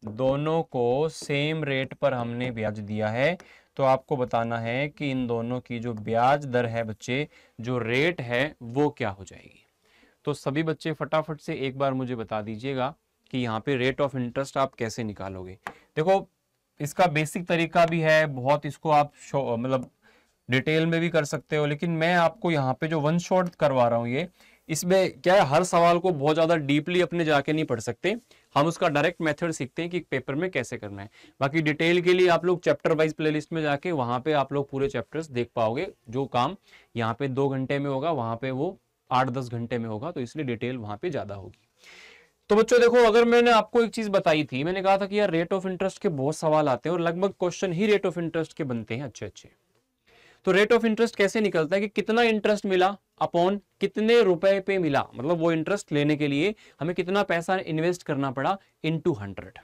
दोनों को सेम रेट पर हमने ब्याज दिया है तो आपको बताना है कि इन दोनों की जो ब्याज दर है बच्चे जो रेट है वो क्या हो जाएगी तो सभी बच्चे फटाफट से एक बार मुझे बता दीजिएगा कि यहाँ पे रेट ऑफ इंटरेस्ट आप कैसे निकालोगे देखो इसका बेसिक तरीका भी है बहुत इसको आप मतलब डिटेल में भी कर सकते हो लेकिन मैं आपको यहाँ पे जो वन शॉट करवा रहा हूँ ये इसमें क्या है हर सवाल को बहुत ज़्यादा डीपली अपने जाके नहीं पढ़ सकते हम उसका डायरेक्ट मेथड सीखते हैं कि पेपर में कैसे करना है बाकी डिटेल के लिए आप लोग चैप्टर वाइज प्लेलिस्ट में जाके वहाँ पे आप लोग पूरे चैप्टर्स देख पाओगे जो काम यहाँ पे दो घंटे में होगा वहाँ पे वो आठ दस घंटे में होगा तो इसलिए डिटेल वहाँ पे ज़्यादा होगी तो बच्चों देखो अगर मैंने आपको एक चीज बताई थी मैंने कहा था कि यार रेट ऑफ इंटरेस्ट के बहुत सवाल आते हैं और लगभग क्वेश्चन ही रेट ऑफ इंटरेस्ट के बनते हैं अच्छे अच्छे तो रेट ऑफ इंटरेस्ट कैसे निकलता है कि कितना इंटरेस्ट मिला अपॉन कितने रुपए पे मिला मतलब वो इंटरेस्ट लेने के लिए हमें कितना पैसा इन्वेस्ट करना पड़ा इन टू हंड्रेड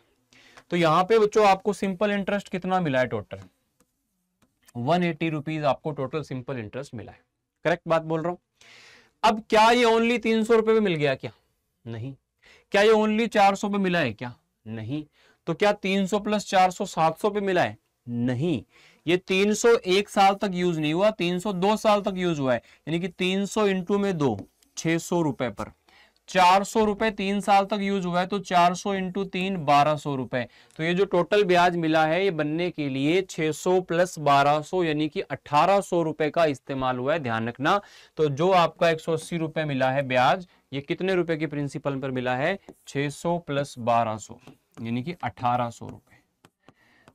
तो यहां पे बच्चों आपको सिंपल इंटरेस्ट कितना मिला है टोटल वन एटी रुपीज आपको टोटल सिंपल इंटरेस्ट मिला है करेक्ट बात बोल रहा हूं अब क्या ये ओनली तीन सौ रुपए में मिल गया क्या नहीं क्या ये ओनली चार सौ पे मिला है क्या नहीं तो क्या तीन सौ प्लस चार सौ सात सौ पे मिला है नहीं ये 301 साल तक यूज नहीं हुआ 302 साल तक यूज हुआ है यानी कि 300 सौ इंटू में दो छह सौ रुपए पर चार सौ रुपए तीन साल तक यूज हुआ है तो चार सौ इंटू तीन बारह सौ रुपए तो ये जो टोटल ब्याज मिला है ये बनने के लिए 600 प्लस सो यानी कि अठारह सौ रुपए का इस्तेमाल हुआ है ध्यान रखना तो जो आपका एक सौ अस्सी रुपए मिला है ब्याज ये कितने रुपए की प्रिंसिपल पर मिला है 600 प्लस बारह यानी कि अठारह रुपए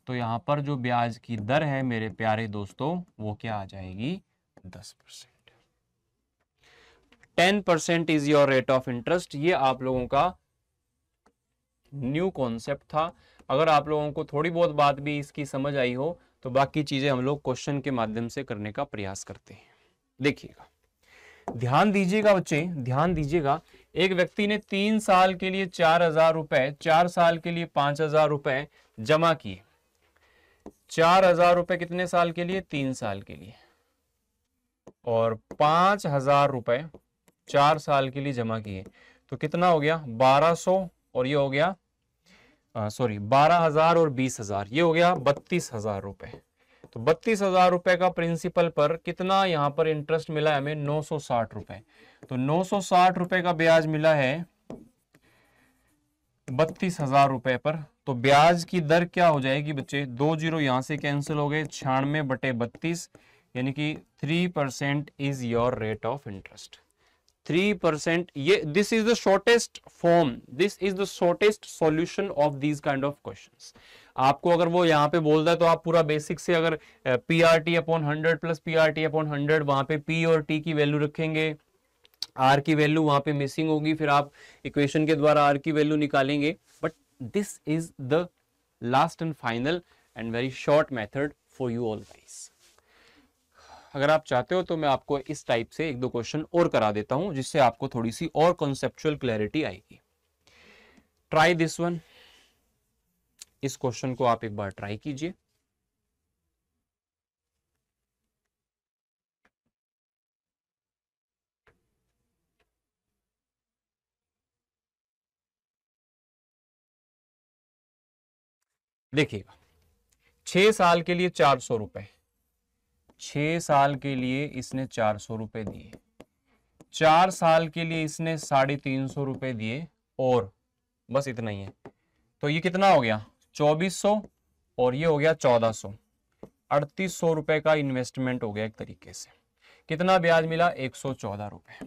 तो यहाँ पर जो ब्याज की दर है मेरे प्यारे दोस्तों वो क्या आ जाएगी दस percent ten percent is your rate of interest ये आप लोगों का न्यू कॉन्सेप्ट था अगर आप लोगों को थोड़ी बहुत बात भी इसकी समझ आई हो तो बाकी चीजें हम लोग क्वेश्चन के माध्यम से करने का प्रयास करते हैं देखिएगा ध्यान दीजिएगा बच्चे ध्यान दीजिएगा एक व्यक्ति ने तीन साल के लिए चार हजार रुपए चार साल के लिए पांच हजार रुपए जमा किए चार हजार रुपए कितने साल के लिए तीन साल के लिए और पांच हजार रुपए चार साल के लिए जमा किए तो कितना हो गया बारह सौ और ये हो गया सॉरी बारह हजार और बीस हजार ये हो गया बत्तीस हजार रुपए तो बत्तीस हजार रुपए का प्रिंसिपल पर कितना यहां पर इंटरेस्ट मिला है हमें नौ सौ साठ रुपए तो नौ सौ साठ रुपए का ब्याज मिला है बत्तीस हजार रुपए पर तो ब्याज की दर क्या हो जाएगी बच्चे दो जीरो यहां से कैंसिल हो गए छियानवे बटे बत्तीस यानी कि three percent is your rate of interest three percent ये this is the shortest form this is the shortest solution of this kind of questions आपको अगर वो यहाँ पे बोल रहा है तो आप पूरा बेसिक से अगर P R T upon hundred plus P R T upon hundred वहां पे पी और टी की वैल्यू रखेंगे आर की वैल्यू वहां पे मिसिंग होगी फिर आप इक्वेशन के द्वारा आर की वैल्यू निकालेंगे but this is the last and final and very short method for you all guys अगर आप चाहते हो तो मैं आपको इस टाइप से एक दो क्वेश्चन और करा देता हूं जिससे आपको थोड़ी सी और कॉन्सेप्चुअल क्लैरिटी आएगी ट्राई दिस वन इस क्वेश्चन को आप एक बार ट्राई कीजिए देखिएगा छह साल के लिए चार सौ रुपए छह साल के लिए इसने चार सौ रुपए दिए चार साल के लिए इसने साढ़े तीन सौ रुपए दिए और बस इतना ही है तो ये कितना हो गया चौबीस सौ और ये हो गया चौदह सौ अड़तीस सौ रुपए का इन्वेस्टमेंट हो गया एक तरीके से कितना ब्याज मिला एक सौ चौदह रुपए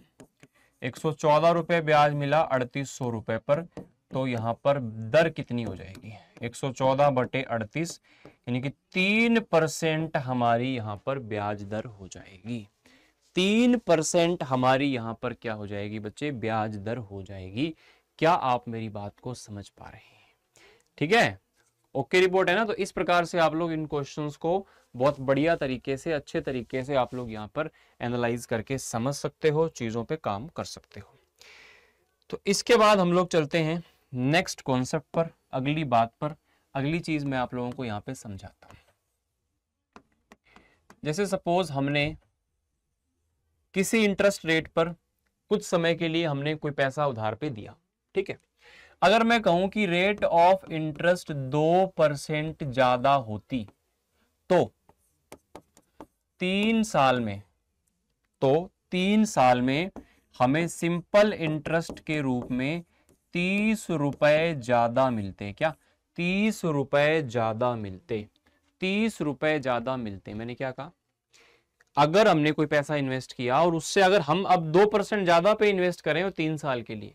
एक सौ चौदह रुपए ब्याज मिला अड़तीस सौ रुपए पर तो यहाँ पर दर कितनी हो जाएगी 114 बटे अड़तीस यानी कि तीन परसेंट हमारी यहाँ पर ब्याज दर हो जाएगी तीन परसेंट हमारी यहाँ पर क्या हो जाएगी बच्चे ब्याज दर हो जाएगी क्या आप मेरी बात को समझ पा रहे हैं ठीक है ओके रिपोर्ट है ना तो इस प्रकार से आप लोग इन क्वेश्चंस को बहुत बढ़िया तरीके से अच्छे तरीके से आप लोग यहाँ पर एनालाइज करके समझ सकते हो चीज़ों पे काम कर सकते हो तो इसके बाद हम लोग चलते हैं नेक्स्ट कॉन्सेप्ट पर अगली बात पर अगली चीज मैं आप लोगों को यहां पे समझाता हूं जैसे सपोज हमने किसी इंटरेस्ट रेट पर कुछ समय के लिए हमने कोई पैसा उधार पे दिया ठीक है अगर मैं कहूं कि रेट ऑफ इंटरेस्ट दो परसेंट ज्यादा होती तो तीन साल में तो तीन साल में हमें सिंपल इंटरेस्ट के रूप में तीस रुपए ज्यादा मिलते क्या तीस रुपए ज्यादा मिलते तीस रुपए ज्यादा मिलते मैंने क्या कहा अगर हमने कोई पैसा इन्वेस्ट किया और उससे अगर हम अब दो परसेंट ज्यादा पे इन्वेस्ट करें और तीन साल के लिए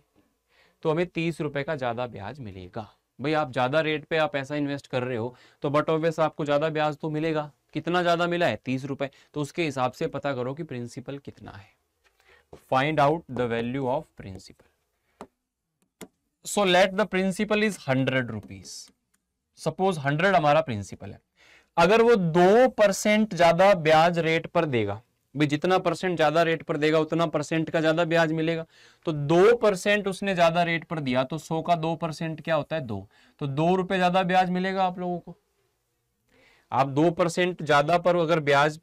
तो हमें तीस रुपए का ज्यादा ब्याज मिलेगा भाई आप ज्यादा रेट पे आप पैसा इन्वेस्ट कर रहे हो तो बट ऑब्वियस आपको ज्यादा ब्याज तो मिलेगा कितना ज्यादा मिला है तीस रुपए तो उसके हिसाब से पता करो कि प्रिंसिपल कितना है find out the value of principal so let the principal is hundred rupees suppose hundred हमारा प्रिंसिपल है अगर वो दो परसेंट ज्यादा ब्याज रेट पर देगा भी जितना परसेंट ज्यादा रेट पर देगा उतना परसेंट का ज्यादा ब्याज मिलेगा तो दो परसेंट उसने ज्यादा रेट पर दिया तो सौ का दो परसेंट क्या होता है दो तो दो रुपए ज्यादा ब्याज मिलेगा आप लोगों को आप दो परसेंट ज्यादा पर अगर ब्याज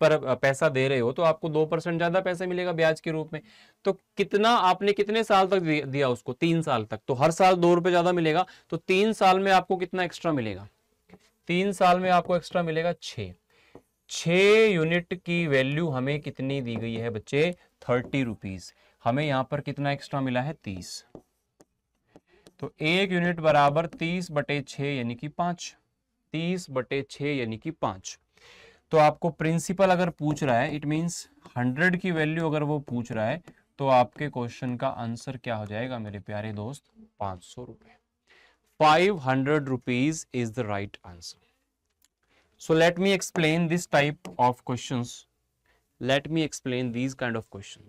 पर पैसा दे रहे हो तो आपको दो परसेंट ज्यादा पैसे मिलेगा ब्याज के रूप में तो कितना आपने कितने साल तक दिया उसको तीन साल तक तो हर साल दो रुपए ज्यादा मिलेगा तो तीन साल में आपको कितना एक्स्ट्रा मिलेगा तीन साल में आपको एक्स्ट्रा मिलेगा छ छ यूनिट की वैल्यू हमें कितनी दी गई है बच्चे थर्टी रुपीज हमें यहां पर कितना एक्स्ट्रा मिला है तीस तो एक यूनिट बराबर तीस बटे छ यानी कि पांच तीस बटे छ यानी कि पांच तो आपको प्रिंसिपल अगर पूछ रहा है इट मीन्स हंड्रेड की वैल्यू अगर वो पूछ रहा है तो आपके क्वेश्चन का आंसर क्या हो जाएगा मेरे प्यारे दोस्त पांच सौ रुपए five hundred rupees is the right answer so let me explain this type of question let me explain these kind of question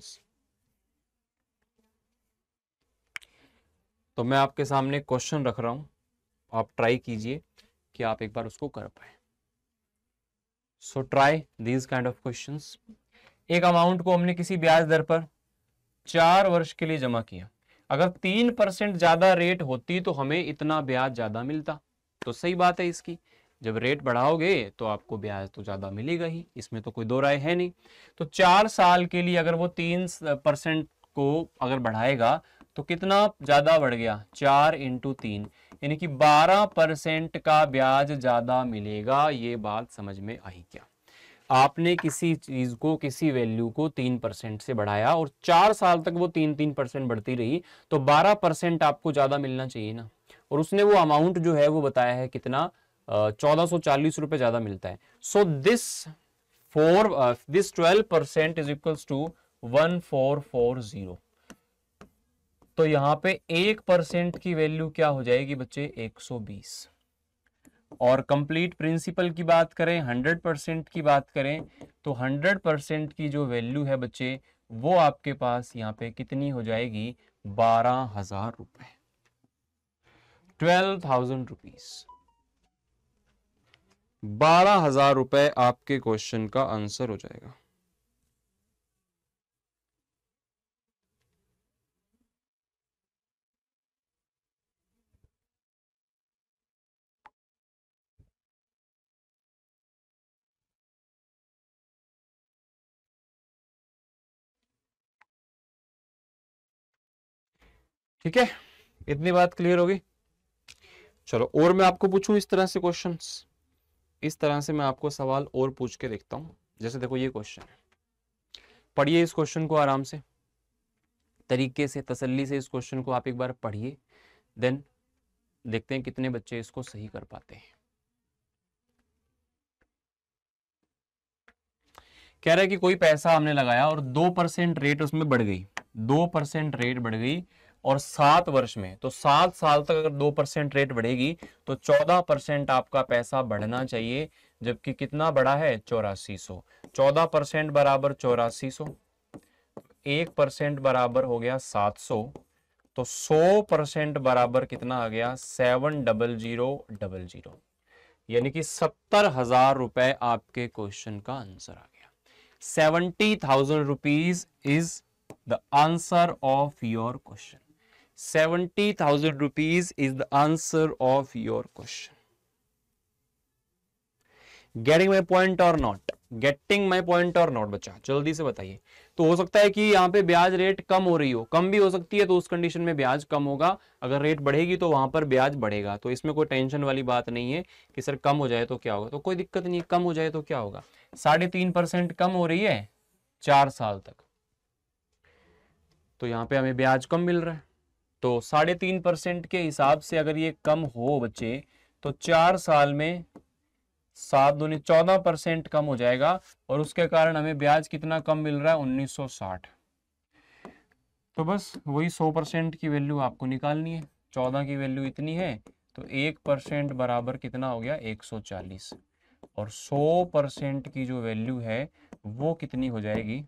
तो मैं आपके सामने क्वेश्चन रख रहा हूं आप ट्राई कीजिए कि आप एक बार उसको कर पाए so try these kind of question एक अमाउंट को हमने किसी ब्याज दर पर चार वर्ष के लिए जमा किया अगर तीन परसेंट ज्यादा रेट होती तो हमें इतना ब्याज ज्यादा मिलता तो सही बात है इसकी जब रेट बढ़ाओगे तो आपको ब्याज तो ज्यादा मिलेगा ही इसमें तो कोई दो राय है नहीं तो चार साल के लिए अगर वो तीन परसेंट को अगर बढ़ाएगा तो कितना ज़्यादा बढ़ गया चार इंटू तीन यानी कि बारह परसेंट का ब्याज ज़्यादा मिलेगा ये बात समझ में आई क्या आपने किसी चीज़ को किसी वैल्यू को तीन परसेंट से बढ़ाया और चार साल तक वो तीन तीन परसेंट बढ़ती रही तो बारह परसेंट आपको ज़्यादा मिलना चाहिए ना और उसने वो अमाउंट जो है वो बताया है कितना चौदह सो चालीस रुपये ज़्यादा मिलता है so this four this twelve percent is equals to one four four zero तो यहां पे एक परसेंट की वैल्यू क्या हो जाएगी बच्चे 120 और कंप्लीट प्रिंसिपल की बात करें 100 परसेंट की बात करें तो 100 परसेंट की जो वैल्यू है बच्चे वो आपके पास यहाँ पे कितनी हो जाएगी बारह हजार रुपए ट्वेल्व थाउजेंड रुपीज बारह हजार रुपए आपके क्वेश्चन का आंसर हो जाएगा ठीक है इतनी बात क्लियर होगी चलो और मैं आपको पूछू इस तरह से क्वेश्चन इस तरह से मैं आपको सवाल और पूछ के देखता हूं जैसे देखो ये क्वेश्चन है पढ़िए इस क्वेश्चन को आराम से तरीके से तसल्ली से इस क्वेश्चन को आप एक बार पढ़िए देन देखते हैं कितने बच्चे इसको सही कर पाते हैं कह रहा है कि कोई पैसा हमने लगाया और दो परसेंट रेट उसमें बढ़ गई दो परसेंट रेट बढ़ गई और सात वर्ष में तो सात साल तक अगर दो परसेंट रेट बढ़ेगी तो चौदह परसेंट आपका पैसा बढ़ना चाहिए जबकि कितना बढ़ा है चौरासी सौ चौदह परसेंट बराबर चौरासी सौ एक परसेंट बराबर हो गया सात सौ तो सौ परसेंट बराबर कितना आ गया seven double zero double zero यानी कि सत्तर हजार रुपए आपके क्वेश्चन का आंसर आ गया seventy thousand rupees is the answer of your question seventy thousand rupees is the answer of your question getting my point और नॉट गेटिंग माई पॉइंट और नॉट बच्चा जल्दी से बताइए तो हो सकता है कि यहाँ पे ब्याज रेट कम हो रही हो कम भी हो सकती है तो उस कंडीशन में ब्याज कम होगा अगर रेट बढ़ेगी तो वहां पर ब्याज बढ़ेगा तो इसमें कोई टेंशन वाली बात नहीं है कि सर कम हो जाए तो क्या होगा तो कोई दिक्कत नहीं है कम हो जाए तो क्या होगा साढ़े तीन परसेंट कम हो रही है चार साल तक तो यहाँ पे हमें ब्याज कम मिल रहा है तो साढ़े तीन परसेंट के हिसाब से अगर ये कम हो बच्चे तो चार साल में सात दो चौदह परसेंट कम हो जाएगा और उसके कारण हमें ब्याज कितना कम मिल रहा है 1960 तो बस वही 100 परसेंट की वैल्यू आपको निकालनी है चौदह की वैल्यू इतनी है तो एक परसेंट बराबर कितना हो गया 140 और 100 परसेंट की जो वैल्यू है वो कितनी हो जाएगी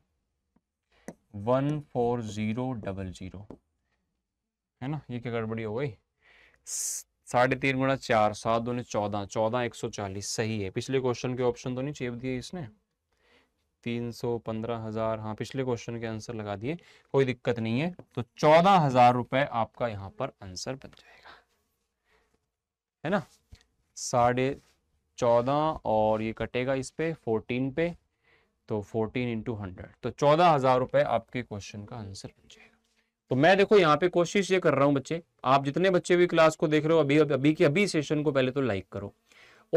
one four zero double zero है ना ये क्या गड़बड़ी हो गई साढ़े तीन गुणा चार सात दो चौदह चौदह एक सौ चालीस सही है पिछले क्वेश्चन के ऑप्शन तो नहीं चेप दिए इसने तीन सौ पंद्रह हजार हाँ पिछले क्वेश्चन के आंसर लगा दिए कोई दिक्कत नहीं है तो चौदह हजार रुपए आपका यहाँ पर आंसर बन जाएगा है ना साढ़े चौदह और ये कटेगा इस पे फोर्टीन पे तो फोर्टीन इंटू हंड्रेड तो चौदह हजार रुपए आपके क्वेश्चन का आंसर बन जाएगा तो मैं देखो यहाँ पे कोशिश ये कर रहा हूँ बच्चे आप जितने बच्चे भी क्लास को देख रहे हो अभी अभी के अभी सेशन को पहले तो लाइक करो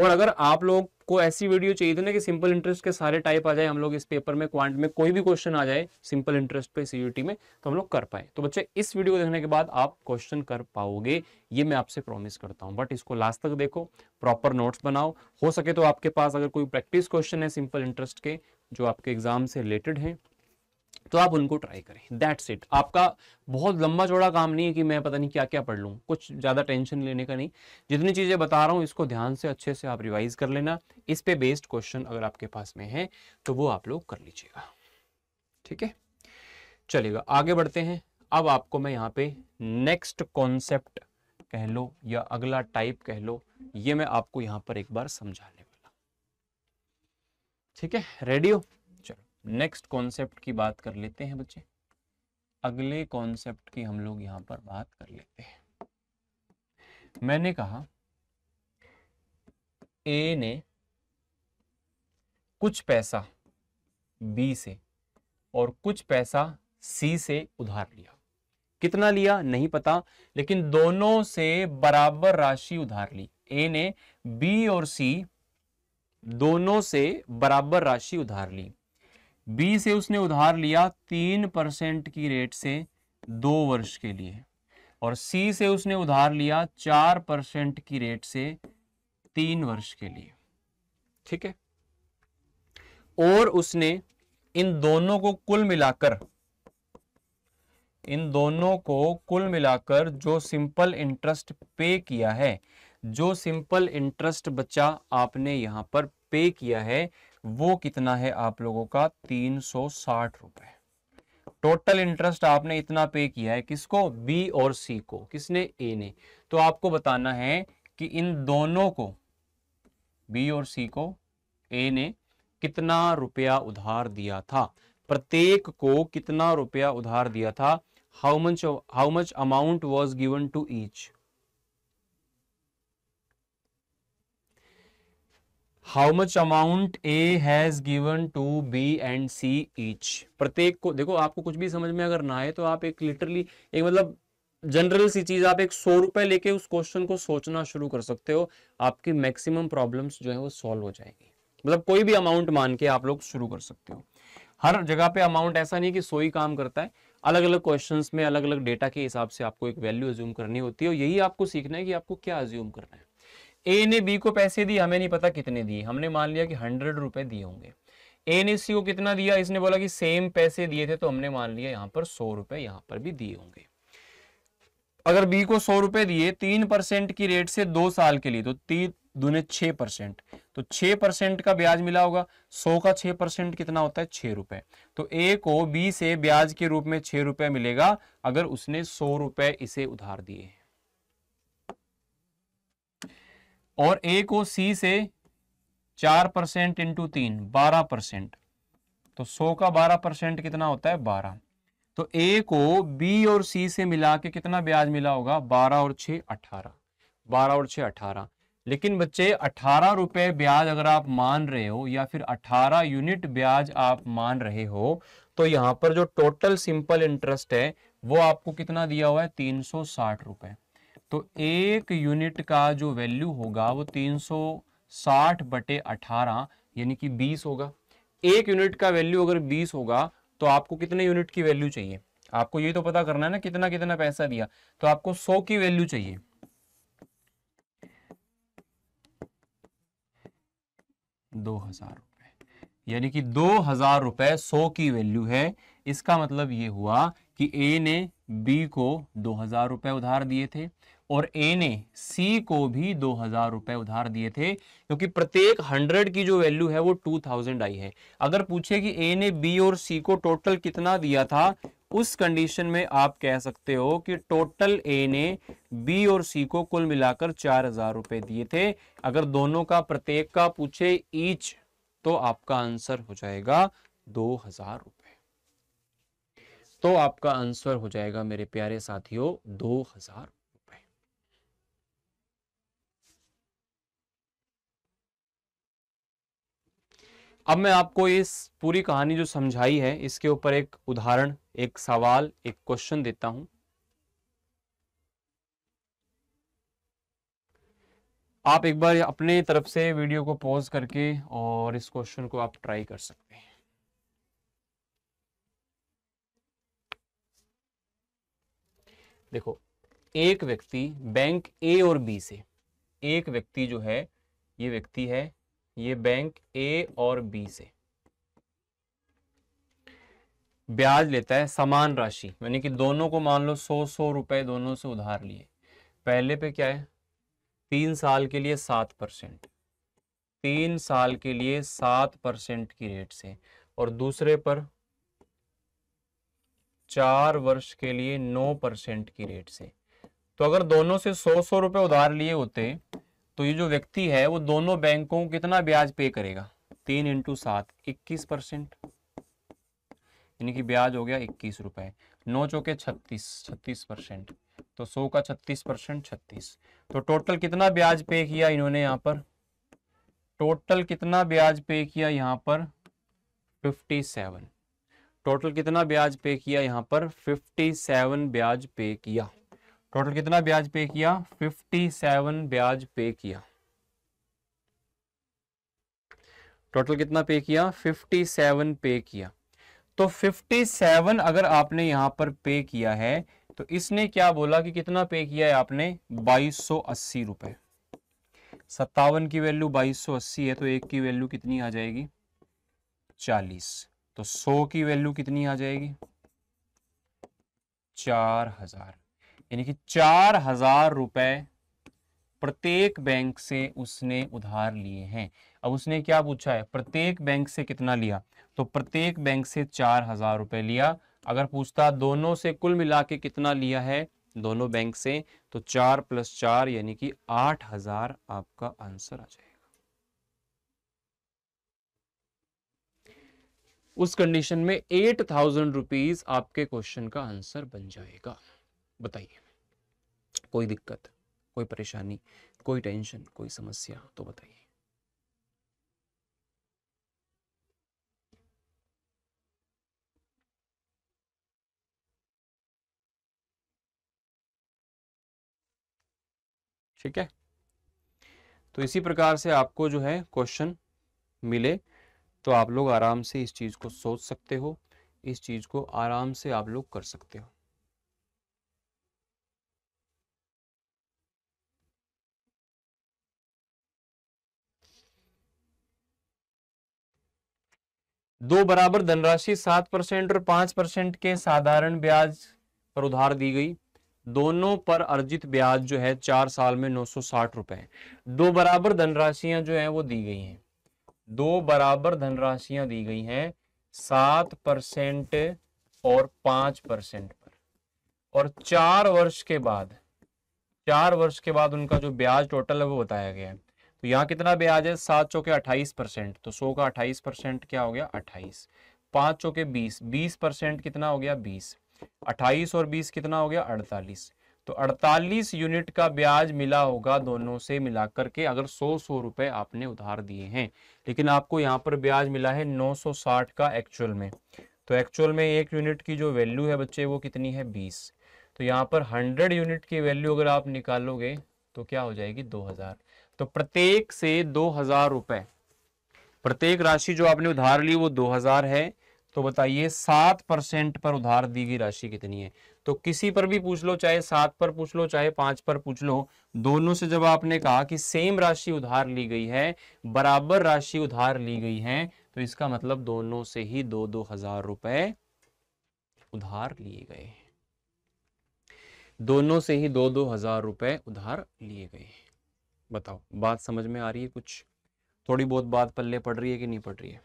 और अगर आप लोग को ऐसी वीडियो चाहिए थी ना कि सिंपल इंटरेस्ट के सारे टाइप आ जाए हम लोग इस पेपर में क्वांट में कोई भी क्वेश्चन आ जाए सिंपल इंटरेस्ट पे सीयूटी में तो हम लोग कर पाए तो बच्चे इस वीडियो को देखने के बाद आप क्वेश्चन कर पाओगे ये मैं आपसे प्रॉमिस करता हूँ बट इसको लास्ट तक देखो प्रॉपर नोट्स बनाओ हो सके तो आपके पास अगर कोई प्रैक्टिस क्वेश्चन है सिंपल इंटरेस्ट के जो आपके एग्जाम से रिलेटेड हैं तो आप उनको ट्राई करें दैट्स इट आपका बहुत लंबा चौड़ा काम नहीं है कि मैं पता नहीं क्या क्या पढ़ लूँ कुछ ज़्यादा टेंशन लेने का नहीं जितनी चीज़ें बता रहा हूँ इसको ध्यान से अच्छे से आप रिवाइज कर लेना इस पे बेस्ड क्वेश्चन अगर आपके पास में है तो वो आप लोग कर लीजिएगा ठीक है चलेगा आगे बढ़ते हैं अब आपको मैं यहाँ पे नेक्स्ट कॉन्सेप्ट कह लो या अगला टाइप कह लो ये मैं आपको यहाँ पर एक बार समझाने वाला ठीक है रेडियो नेक्स्ट कॉन्सेप्ट की बात कर लेते हैं बच्चे अगले कॉन्सेप्ट की हम लोग यहां पर बात कर लेते हैं मैंने कहा ए ने कुछ पैसा बी से और कुछ पैसा सी से उधार लिया कितना लिया नहीं पता लेकिन दोनों से बराबर राशि उधार ली ए ने बी और सी दोनों से बराबर राशि उधार ली बी से उसने उधार लिया तीन परसेंट की रेट से दो वर्ष के लिए और सी से उसने उधार लिया चार परसेंट की रेट से तीन वर्ष के लिए ठीक है और उसने इन दोनों को कुल मिलाकर इन दोनों को कुल मिलाकर जो सिंपल इंटरेस्ट पे किया है जो सिंपल इंटरेस्ट बच्चा आपने यहां पर पे किया है वो कितना है आप लोगों का तीन सौ साठ रुपए टोटल इंटरेस्ट आपने इतना पे किया है किसको बी और सी को किसने ए ने तो आपको बताना है कि इन दोनों को बी और सी को ए ने कितना रुपया उधार दिया था प्रत्येक को कितना रुपया उधार दिया था how much how much amount was given to each how much amount A has given to B and C each प्रत्येक को देखो आपको कुछ भी समझ में अगर ना आए तो आप एक लिटरली एक मतलब जनरल सी चीज आप एक सौ रुपए लेके उस क्वेश्चन को सोचना शुरू कर सकते हो आपकी मैक्सिमम प्रॉब्लम्स जो है वो सॉल्व हो जाएगी मतलब कोई भी अमाउंट मान के आप लोग शुरू कर सकते हो हर जगह पे अमाउंट ऐसा नहीं कि सो ही काम करता है अलग अलग क्वेश्चंस में अलग अलग डेटा के हिसाब से आपको एक वैल्यू एज्यूम करनी होती है और यही आपको सीखना है कि आपको क्या एज्यूम करना है ए ने बी को पैसे दिए हमें नहीं पता कितने दिए हमने मान लिया कि हंड्रेड रुपए दिए होंगे ए ने सी को कितना दिया इसने बोला कि सेम पैसे दिए थे तो हमने मान लिया यहाँ पर सौ रुपए यहाँ पर भी दिए होंगे अगर बी को सौ रुपए दिए तीन परसेंट की रेट से दो साल के लिए तो तीन दुने छह परसेंट तो छह परसेंट का ब्याज मिला होगा सौ का छह परसेंट कितना होता है छह रुपए तो ए को बी से ब्याज के रूप में छह रुपए मिलेगा अगर उसने सौ रुपए इसे उधार दिए हैं और ए को सी से चार परसेंट इंटू तीन बारह परसेंट तो सौ का बारह परसेंट कितना होता है बारह तो ए को बी और सी से मिला के कितना ब्याज मिला होगा बारह और छ अठारह बारह और छ अठारह लेकिन बच्चे अठारह रुपए ब्याज अगर आप मान रहे हो या फिर अठारह यूनिट ब्याज आप मान रहे हो तो यहां पर जो टोटल सिंपल इंटरेस्ट है वो आपको कितना दिया हुआ है तीन सौ साठ रुपए तो एक यूनिट का जो वैल्यू होगा वो 360 बटे 18 यानी कि 20 होगा एक यूनिट का वैल्यू अगर 20 होगा तो आपको कितने यूनिट की वैल्यू चाहिए आपको ये तो पता करना है ना कितना कितना पैसा दिया तो आपको 100 की वैल्यू चाहिए दो हजार रुपए यानी कि दो हजार रुपए सौ की वैल्यू है इसका मतलब ये हुआ कि ए ने बी को दो हजार रुपए उधार दिए थे और ए ने सी को भी दो हजार रुपए उधार दिए थे क्योंकि प्रत्येक हंड्रेड की जो वैल्यू है वो टू थाउजेंड आई है अगर पूछे कि ए ने बी और सी को टोटल कितना दिया था उस कंडीशन में आप कह सकते हो कि टोटल ए ने बी और सी को कुल मिलाकर चार हजार रुपए दिए थे अगर दोनों का प्रत्येक का पूछे ईच तो आपका आंसर हो जाएगा दो हजार रुपए तो आपका आंसर हो जाएगा मेरे प्यारे साथियों दो हजार अब मैं आपको इस पूरी कहानी जो समझाई है इसके ऊपर एक उदाहरण एक सवाल एक क्वेश्चन देता हूं आप एक बार अपने तरफ से वीडियो को पॉज करके और इस क्वेश्चन को आप ट्राई कर सकते हैं देखो एक व्यक्ति बैंक ए और बी से एक व्यक्ति जो है ये व्यक्ति है ये बैंक ए और बी से ब्याज लेता है समान राशि यानी कि दोनों को मान लो सौ सौ रुपए दोनों से उधार लिए पहले पे क्या है तीन साल के लिए सात परसेंट तीन साल के लिए सात परसेंट की रेट से और दूसरे पर चार वर्ष के लिए नौ परसेंट की रेट से तो अगर दोनों से सौ सौ रुपए उधार लिए होते तो ये जो व्यक्ति है वो दोनों बैंकों को कितना ब्याज पे करेगा तीन इंटू सात इक्कीस परसेंट यानी कि ब्याज हो गया इक्कीस रुपए नौ चौके छत्तीस छत्तीस परसेंट तो सौ का छत्तीस परसेंट छत्तीस तो टोटल कितना ब्याज पे किया इन्होंने यहाँ पर टोटल कितना ब्याज पे किया यहाँ पर फिफ्टी सेवन टोटल कितना ब्याज पे किया यहाँ पर फिफ्टी सेवन ब्याज पे किया टोटल कितना ब्याज पे किया 57 ब्याज पे किया टोटल कितना पे किया 57 पे किया तो 57 अगर आपने यहां पर पे किया है तो इसने क्या बोला कि कितना पे किया है आपने बाईस सौ अस्सी रुपए सत्तावन की वैल्यू बाईस सौ अस्सी है तो एक की वैल्यू कितनी आ जाएगी चालीस तो सौ की वैल्यू कितनी आ जाएगी चार हजार यानी कि चार हजार रुपए प्रत्येक बैंक से उसने उधार लिए हैं अब उसने क्या पूछा है प्रत्येक बैंक से कितना लिया तो प्रत्येक बैंक से चार हजार रुपए लिया अगर पूछता दोनों से कुल मिला के कितना लिया है दोनों बैंक से तो चार प्लस चार यानी कि आठ हजार आपका आंसर आ जाएगा उस कंडीशन में एट थाउजेंड रुपीज आपके क्वेश्चन का आंसर बन जाएगा बताइए कोई दिक्कत कोई परेशानी कोई टेंशन कोई समस्या तो बताइए ठीक है तो इसी प्रकार से आपको जो है क्वेश्चन मिले तो आप लोग आराम से इस चीज़ को सोच सकते हो इस चीज़ को आराम से आप लोग कर सकते हो दो बराबर धनराशि सात परसेंट और पांच परसेंट के साधारण ब्याज पर उधार दी गई दोनों पर अर्जित ब्याज जो है चार साल में नौ सौ साठ रुपए दो बराबर धनराशियां जो है वो दी गई हैं दो बराबर धनराशियां दी गई हैं सात परसेंट और पांच परसेंट पर और चार वर्ष के बाद चार वर्ष के बाद उनका जो ब्याज टोटल है वो बताया गया है तो यहाँ कितना ब्याज है सात चौके अट्ठाईस परसेंट तो सौ का अट्ठाईस परसेंट क्या हो गया अट्ठाईस पांच चौके बीस बीस परसेंट कितना हो गया बीस अट्ठाईस और बीस कितना हो गया अड़तालीस तो अड़तालीस यूनिट का ब्याज मिला होगा दोनों से मिलाकर के अगर सौ सौ रुपए आपने उधार दिए हैं लेकिन आपको यहाँ पर ब्याज मिला है साठ का एक्चुअल में तो एक्चुअल में एक यूनिट की जो वैल्यू है बच्चे वो कितनी है बीस तो यहाँ पर हंड्रेड यूनिट की वैल्यू अगर आप निकालोगे तो क्या हो जाएगी दो हजार तो प्रत्येक से दो हजार रुपए प्रत्येक राशि जो आपने उधार ली वो दो हजार है तो बताइए सात परसेंट पर उधार दी गई राशि कितनी है तो किसी पर भी पूछ लो चाहे सात पर पूछ लो चाहे पांच पर पूछ लो दोनों से जब आपने कहा कि सेम राशि उधार ली गई है बराबर राशि उधार ली गई है तो इसका मतलब दोनों से ही दो दो हजार रुपए उधार लिए गए दोनों से ही दो दो हजार रुपए उधार लिए गए बताओ बात समझ में आ रही है कुछ थोड़ी बहुत बात पल्ले पड़ रही है कि नहीं पड़ रही है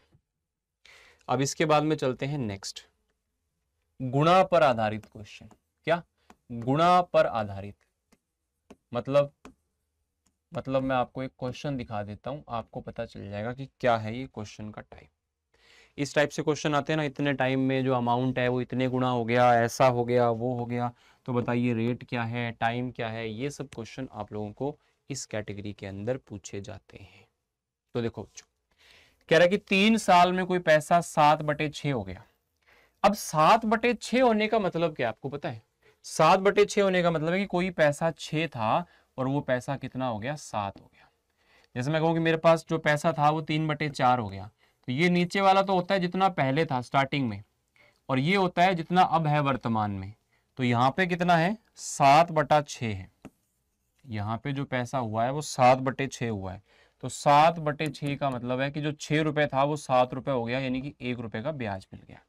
अब इसके बाद में चलते हैं नेक्स्ट गुणा पर आधारित क्वेश्चन क्या गुणा पर आधारित मतलब मतलब मैं आपको एक क्वेश्चन दिखा देता हूं आपको पता चल जाएगा कि क्या है ये क्वेश्चन का टाइप इस टाइप से क्वेश्चन आते हैं ना इतने टाइम में जो अमाउंट है वो इतने गुणा हो गया ऐसा हो गया वो हो गया तो बताइए रेट क्या है टाइम क्या है ये सब क्वेश्चन आप लोगों को इस कैटेगरी के अंदर पूछे जाते हैं तो देखो बच्चों कह रहा है कि तीन साल में कोई पैसा सात बटे छ हो गया अब सात बटे छ होने का मतलब क्या आपको पता है सात बटे छ होने का मतलब है कि कोई पैसा छ था और वो पैसा कितना हो गया सात हो गया जैसे मैं कहूँ कि मेरे पास जो पैसा था वो तीन बटे चार हो गया तो ये नीचे वाला तो होता है जितना पहले था स्टार्टिंग में और ये होता है जितना अब है वर्तमान में तो यहाँ पे कितना है सात बटा है यहाँ पे जो पैसा हुआ है वो सात बटे छ हुआ है तो सात बटे छ का मतलब है कि जो छह रुपए था वो सात रुपए हो गया यानी कि एक रुपए का ब्याज मिल गया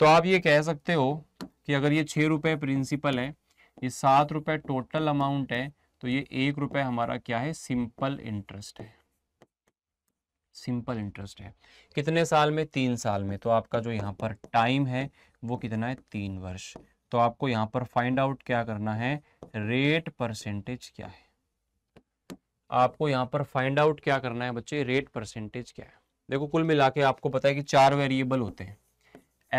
तो आप ये कह सकते हो कि अगर ये छह रुपये प्रिंसिपल है ये सात रुपए टोटल अमाउंट है तो ये एक रुपए हमारा क्या है सिंपल इंटरेस्ट है सिंपल इंटरेस्ट है कितने साल में तीन साल में तो आपका जो यहाँ पर टाइम है वो कितना है तीन वर्ष तो आपको यहां पर फाइंड आउट क्या करना है रेट परसेंटेज क्या है आपको यहां पर फाइंड आउट क्या करना है बच्चे रेट परसेंटेज क्या है देखो कुल मिला के आपको पता है कि चार वेरिएबल होते हैं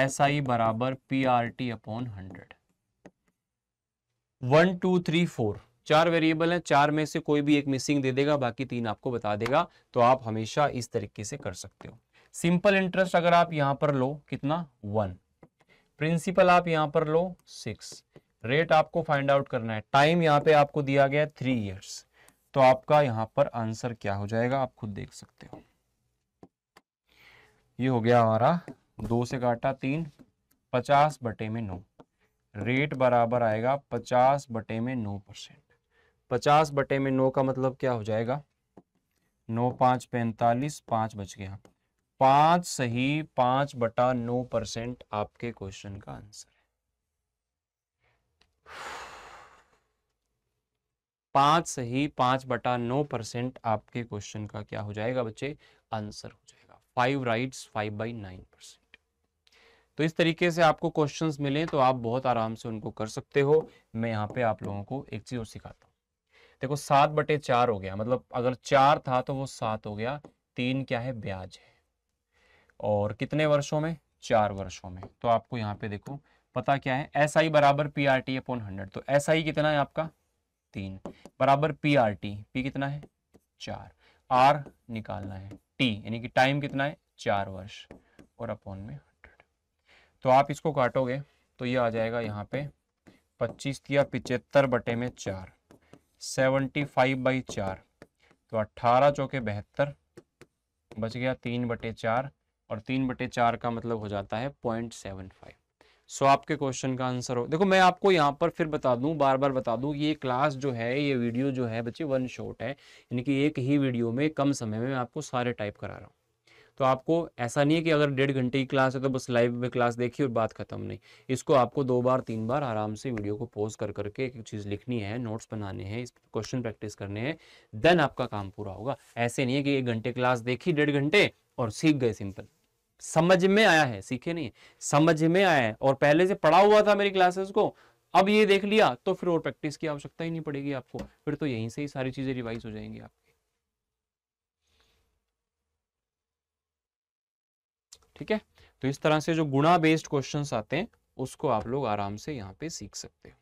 एस आई बराबर P R T upon hundred one two three four चार वेरिएबल हैं चार में से कोई भी एक मिसिंग दे देगा बाकी तीन आपको बता देगा तो आप हमेशा इस तरीके से कर सकते हो सिंपल इंटरेस्ट अगर आप यहां पर लो कितना वन प्रिंसिपल आप यहां पर लो सिक्स रेट आपको फाइंड आउट करना है टाइम यहाँ पे आपको दिया गया है थ्री ईयर्स तो आपका यहाँ पर आंसर क्या हो जाएगा आप खुद देख सकते हो ये हो गया हमारा दो से काटा तीन पचास बटे में नौ रेट बराबर आएगा पचास बटे में नौ परसेंट पचास बटे में नौ का मतलब क्या हो जाएगा नौ पांच पैंतालीस पांच बच गया पांच सही पांच बटा नौ परसेंट आपके क्वेश्चन का आंसर है पांच सही पांच बटा नौ परसेंट आपके क्वेश्चन का क्या हो जाएगा बच्चे आंसर हो जाएगा five rights five by nine percent तो इस तरीके से आपको क्वेश्चंस मिले तो आप बहुत आराम से उनको कर सकते हो मैं यहाँ पे आप लोगों को एक चीज और सिखाता हूँ देखो सात बटे चार हो गया मतलब अगर चार था तो वो सात हो गया तीन क्या है ब्याज है और कितने वर्षों में चार वर्षों में तो आपको यहाँ पे देखो पता क्या है एस आई बराबर P R T upon hundred तो एस आई कितना है आपका तीन बराबर पी आर टी पी कितना है चार आर निकालना है टी यानी कि टाइम कितना है चार वर्ष और अपॉन में हंड्रेड तो आप इसको काटोगे तो ये आ जाएगा यहाँ पे पच्चीस या पिचहत्तर बटे में चार सेवनटी फाइव बाई चार तो अट्ठारह चौके बहत्तर बच गया तीन बटे चार और तीन बटे चार का मतलब हो जाता है पॉइंट सेवन फाइव सो आपके क्वेश्चन का आंसर हो देखो मैं आपको यहाँ पर फिर बता दूँ बार बार बता दूँ ये क्लास जो है ये वीडियो जो है बच्चे वन शॉट है यानी कि एक ही वीडियो में कम समय में मैं आपको सारे टाइप करा रहा हूँ तो आपको ऐसा नहीं है कि अगर डेढ़ घंटे की क्लास है तो बस लाइव में क्लास देखी और बात खत्म नहीं इसको आपको दो बार तीन बार आराम से वीडियो को पोज कर करके एक चीज़ लिखनी है नोट्स बनाने हैं इस क्वेश्चन प्रैक्टिस करने हैं देन आपका काम पूरा होगा ऐसे नहीं है कि एक घंटे क्लास देखी डेढ़ घंटे और सीख गए सिंपल समझ में आया है सीखे नहीं समझ में आया है और पहले से पढ़ा हुआ था मेरी क्लासेस को अब ये देख लिया तो फिर और प्रैक्टिस की आवश्यकता ही नहीं पड़ेगी आपको फिर तो यहीं से ही सारी चीजें रिवाइज हो जाएंगी आपकी ठीक है तो इस तरह से जो गुणा बेस्ड क्वेश्चंस आते हैं उसको आप लोग आराम से यहाँ पे सीख सकते हो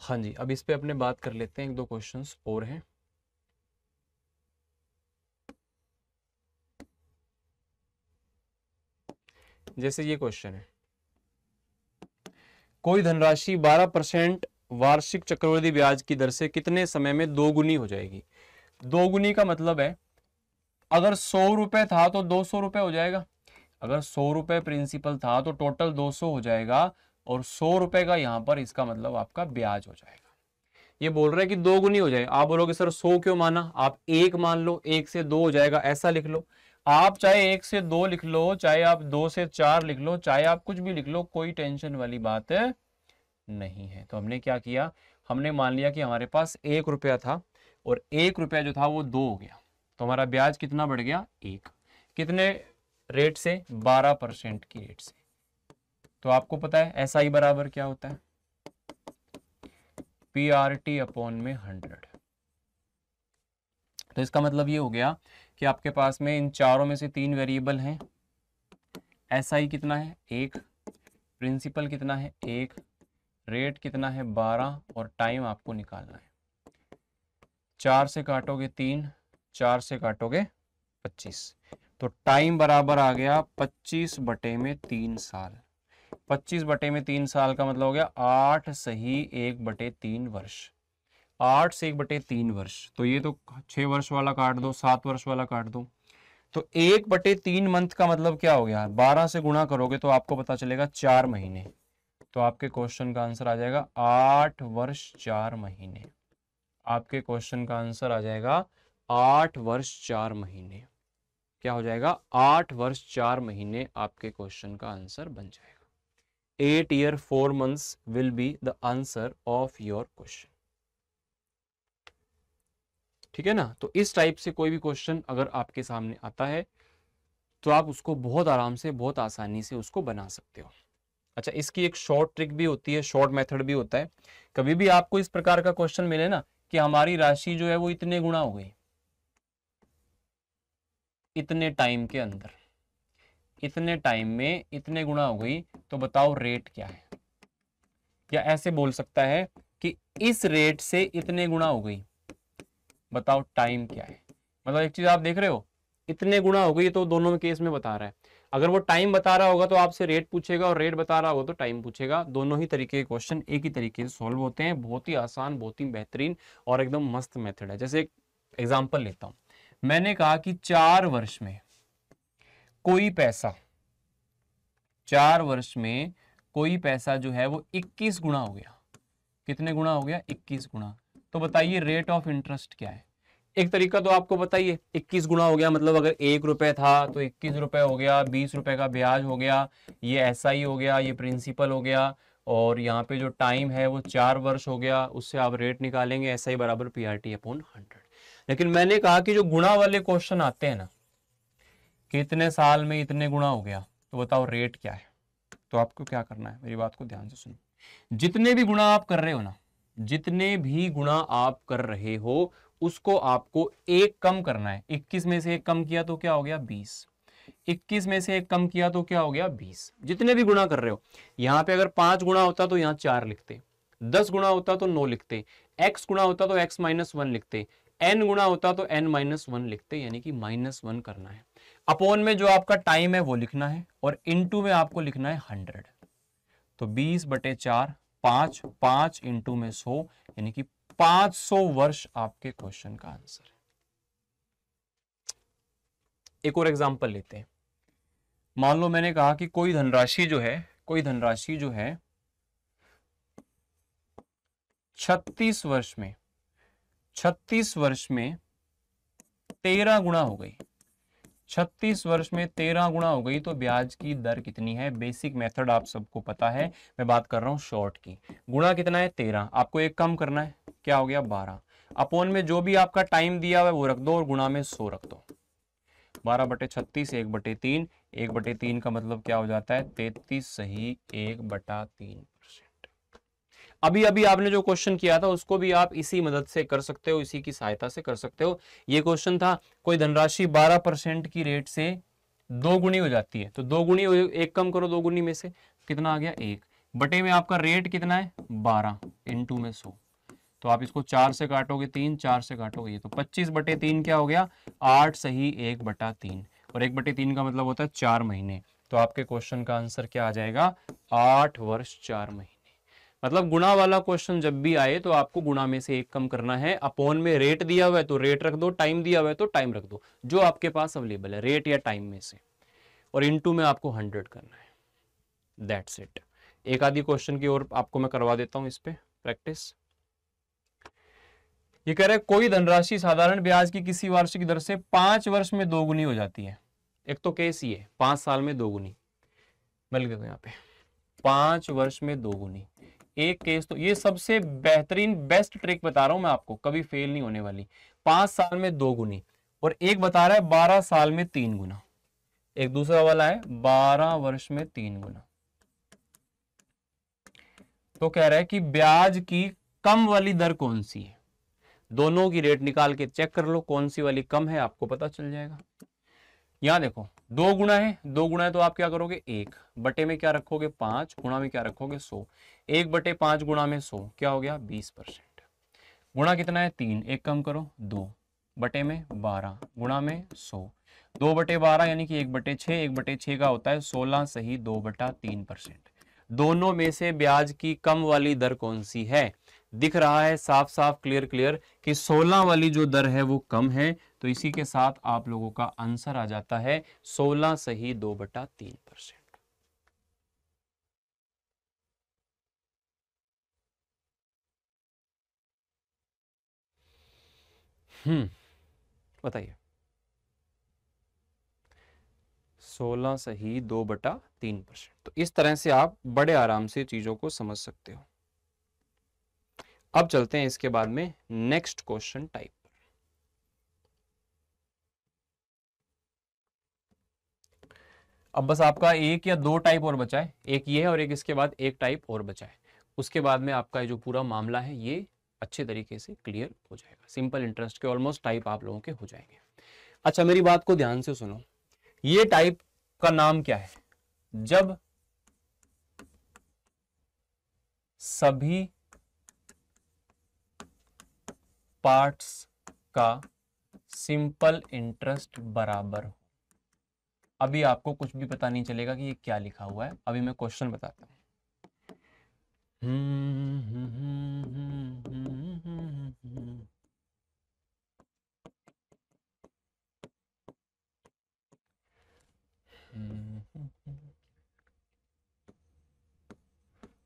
हाँ जी अब इस पे अपने बात कर लेते हैं एक दो क्वेश्चंस और हैं जैसे ये क्वेश्चन है कोई धनराशि 12 परसेंट वार्षिक चक्रवर्ती ब्याज की दर से कितने समय में दोगुनी हो जाएगी दोगुनी का मतलब है अगर सौ रुपए था तो दो सौ रुपए हो जाएगा अगर सौ रुपए प्रिंसिपल था तो टोटल दो सौ हो जाएगा और सौ रुपए का यहाँ पर इसका मतलब आपका ब्याज हो जाएगा ये बोल रहा है कि दो गुनी हो जाए आप बोलोगे सर सौ क्यों माना आप एक मान लो एक से दो हो जाएगा ऐसा लिख लो आप चाहे एक से दो लिख लो चाहे आप दो से चार लिख लो चाहे आप कुछ भी लिख लो कोई टेंशन वाली बात नहीं है तो हमने क्या किया हमने मान लिया कि हमारे पास एक रुपया था और एक रुपया जो था वो दो हो गया तो हमारा ब्याज कितना बढ़ गया एक कितने रेट से बारह परसेंट की रेट से तो आपको पता है एस आई बराबर क्या होता है पी आर टी अपॉन में हंड्रेड तो इसका मतलब ये हो गया कि आपके पास में इन चारों में से तीन वेरिएबल हैं एस आई कितना है एक प्रिंसिपल कितना है एक रेट कितना है बारह और टाइम आपको निकालना है चार से काटोगे तीन चार से काटोगे पच्चीस तो टाइम बराबर आ गया पच्चीस बटे में तीन साल पच्चीस बटे में तीन साल का मतलब हो गया आठ सही एक बटे तीन वर्ष आठ से एक बटे तीन वर्ष तो ये तो छह वर्ष वाला काट दो सात वर्ष वाला काट दो तो एक बटे तीन मंथ का मतलब क्या हो गया बारह से गुणा करोगे तो आपको पता चलेगा चार महीने तो आपके क्वेश्चन का आंसर आ जाएगा आठ वर्ष चार महीने आपके क्वेश्चन का आंसर आ जाएगा आठ वर्ष चार महीने क्या हो जाएगा आठ वर्ष चार महीने आपके क्वेश्चन का आंसर बन जाएगा eight year four months will be the answer of your question. ठीक है ना तो इस टाइप से कोई भी क्वेश्चन अगर आपके सामने आता है तो आप उसको बहुत आराम से बहुत आसानी से उसको बना सकते हो अच्छा इसकी एक शॉर्ट ट्रिक भी होती है शॉर्ट मेथड भी होता है कभी भी आपको इस प्रकार का क्वेश्चन मिले ना कि हमारी राशि जो है वो इतने गुणा हो गई इतने टाइम के अंदर इतने टाइम में इतने गुणा हो गई तो बताओ रेट क्या है या ऐसे बोल सकता है कि इस रेट से इतने गुणा हो गई बताओ टाइम क्या है मतलब एक चीज आप देख रहे हो इतने गुणा हो गई तो दोनों केस में बता रहा है अगर वो टाइम बता रहा होगा तो आपसे रेट पूछेगा और रेट बता रहा होगा तो टाइम पूछेगा दोनों ही तरीके के क्वेश्चन एक ही तरीके से सॉल्व होते हैं बहुत ही आसान बहुत ही बेहतरीन और एकदम मस्त मेथड है जैसे एक एग्जांपल लेता हूं मैंने कहा कि चार वर्ष में कोई पैसा चार वर्ष में कोई पैसा जो है वो 21 गुना हो गया कितने गुना हो गया 21 गुना तो बताइए रेट ऑफ इंटरेस्ट क्या है एक तरीका तो आपको बताइए 21 गुना हो गया मतलब अगर एक रुपए था तो इक्कीस रुपए हो गया बीस रुपए का ब्याज हो गया ये ऐसा ही हो गया ये प्रिंसिपल हो गया और यहाँ पे जो टाइम है वो चार वर्ष हो गया उससे आप रेट निकालेंगे ऐसा ही बराबर P R T upon hundred लेकिन मैंने कहा कि जो गुणा वाले क्वेश्चन आते हैं ना कितने इतने साल में इतने गुणा हो गया तो बताओ रेट क्या है तो आपको क्या करना है मेरी बात को ध्यान से सुनो जितने भी गुणा आप कर रहे हो ना जितने भी गुणा आप कर रहे हो उसको आपको एक कम करना है 21 में से एक कम किया तो क्या हो गया 20 21 में से एक कम किया तो क्या हो गया 20 जितने भी गुणा कर रहे हो यहाँ पे अगर पांच गुणा होता तो यहाँ चार लिखते दस गुणा होता तो नौ लिखते एक्स गुणा होता तो एक्स माइनस वन लिखते एन गुणा होता तो एन माइनस वन लिखते यानी कि माइनस वन करना है अपोन में जो आपका टाइम है वो लिखना है और इनटू में आपको लिखना है हंड्रेड तो बीस बटे चार पांच पांच इंटू में सो यानी कि पांच सौ वर्ष आपके क्वेश्चन का आंसर है एक और एग्जाम्पल लेते हैं मान लो मैंने कहा कि कोई धनराशि जो है कोई धनराशि जो है छत्तीस वर्ष में छत्तीस वर्ष में तेरह गुणा हो गई छत्तीस वर्ष में तेरह गुणा हो गई तो ब्याज की दर कितनी है बेसिक मेथड आप सबको पता है मैं बात कर रहा हूँ शॉर्ट की गुणा कितना है तेरह आपको एक कम करना है क्या हो गया बारह अपोन में जो भी आपका टाइम दिया हुआ है वो रख दो और गुणा में सो रख दो बारह बटे छत्तीस एक बटे तीन एक बटे तीन का मतलब क्या हो जाता है तैतीस सही एक बटा तीन अभी अभी आपने जो क्वेश्चन किया था उसको भी आप इसी मदद से कर सकते हो इसी की सहायता से कर सकते हो ये क्वेश्चन था कोई धनराशि बारह परसेंट की रेट से दो गुणी हो जाती है तो दो गुणी एक कम करो दो गुणी में से कितना आ गया एक बटे में आपका रेट कितना है बारह इन में सो तो आप इसको चार से काटोगे तीन चार से काटोगे तो पच्चीस बटे तीन क्या हो गया आठ सही एक बटा तीन और एक बटे तीन का मतलब होता है चार महीने तो आपके क्वेश्चन का आंसर क्या आ जाएगा आठ वर्ष चार महीने मतलब गुणा वाला क्वेश्चन जब भी आए तो आपको गुणा में से एक कम करना है अपॉन में रेट दिया हुआ है तो रेट रख दो टाइम दिया हुआ है तो टाइम रख दो जो आपके पास अवेलेबल है रेट या टाइम में से और इनटू में आपको हंड्रेड करना है दैट्स इट एक आधी क्वेश्चन की ओर आपको मैं करवा देता हूं इस पर प्रैक्टिस ये कह रहे कोई धनराशि साधारण ब्याज की किसी वार्षिक दर से पांच वर्ष में दोगुनी हो जाती है एक तो केस ये पांच साल में दोगुनी मैं लिख देता हूँ यहाँ पे पांच वर्ष में दोगुनी एक केस तो ये सबसे बेहतरीन बेस्ट ट्रिक बता रहा हूं मैं आपको कभी फेल नहीं होने वाली पांच साल में दो गुनी और एक बता रहा है बारह साल में तीन गुना एक दूसरा वाला है बारह वर्ष में तीन गुना तो कह रहा है कि ब्याज की कम वाली दर कौन सी है दोनों की रेट निकाल के चेक कर लो कौन सी वाली कम है आपको पता चल जाएगा यहां देखो दो गुणा है दो गुणा है तो आप क्या करोगे एक बटे में क्या रखोगे पांच गुणा में क्या रखोगे सो एक बटे पांच गुणा में सो क्या हो गया बीस परसेंट गुणा कितना है तीन एक कम करो दो बटे में बारह गुणा में सो दो बटे बारह यानी कि एक बटे छ एक बटे छ का होता है सोलह सही दो बटा तीन परसेंट दोनों में से ब्याज की कम वाली दर कौन सी है दिख रहा है साफ साफ क्लियर क्लियर कि 16 वाली जो दर है वो कम है तो इसी के साथ आप लोगों का आंसर आ जाता है सोलह सही दो बटा तीन परसेंट हम्म बताइए सोलह सही दो बटा तीन परसेंट तो इस तरह से आप बड़े आराम से चीजों को समझ सकते हो अब चलते हैं इसके बाद में नेक्स्ट क्वेश्चन टाइप अब बस आपका एक या दो टाइप और बचा है एक ये है और एक इसके बाद एक टाइप और बचा है उसके बाद में आपका जो पूरा मामला है ये अच्छे तरीके से क्लियर हो जाएगा सिंपल इंटरेस्ट के ऑलमोस्ट टाइप आप लोगों के हो जाएंगे अच्छा मेरी बात को ध्यान से सुनो ये टाइप का नाम क्या है जब सभी पार्ट्स का सिंपल इंटरेस्ट बराबर हो अभी आपको कुछ भी पता नहीं चलेगा कि ये क्या लिखा हुआ है अभी मैं क्वेश्चन बताता हूँ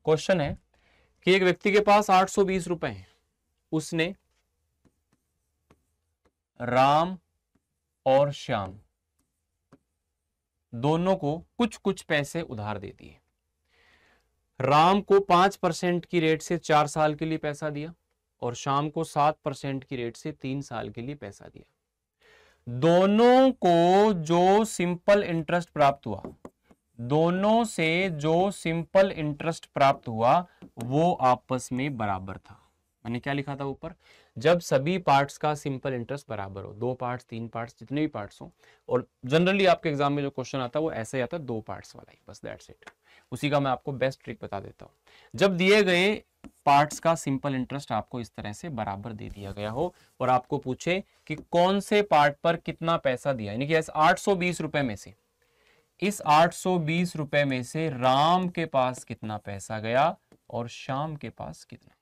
क्वेश्चन है कि एक व्यक्ति के पास आठ सौ बीस रुपए हैं उसने राम और श्याम दोनों को कुछ कुछ पैसे उधार दे दिए राम को पांच परसेंट की रेट से चार साल के लिए पैसा दिया और शाम को सात परसेंट की रेट से तीन साल के लिए पैसा दिया दोनों को जो सिंपल इंटरेस्ट प्राप्त हुआ दोनों से जो सिंपल इंटरेस्ट प्राप्त हुआ वो आपस में बराबर था मैंने क्या लिखा था ऊपर जब सभी पार्ट्स का सिंपल इंटरेस्ट बराबर हो दो पार्ट्स तीन पार्ट्स जितने भी पार्ट्स हो और जनरली आपके एग्जाम में जो क्वेश्चन आता है वो ऐसा ही आता है दो पार्ट्स वाला ही बस दैट्स इट उसी का मैं आपको बेस्ट ट्रिक बता देता हूँ जब दिए गए पार्ट्स का सिंपल इंटरेस्ट आपको इस तरह से बराबर दे दिया गया हो और आपको पूछे कि कौन से पार्ट पर कितना पैसा दिया यानी कि आठ सौ बीस रुपए में से इस आठ सौ बीस रुपए में से राम के पास कितना पैसा गया और शाम के पास कितना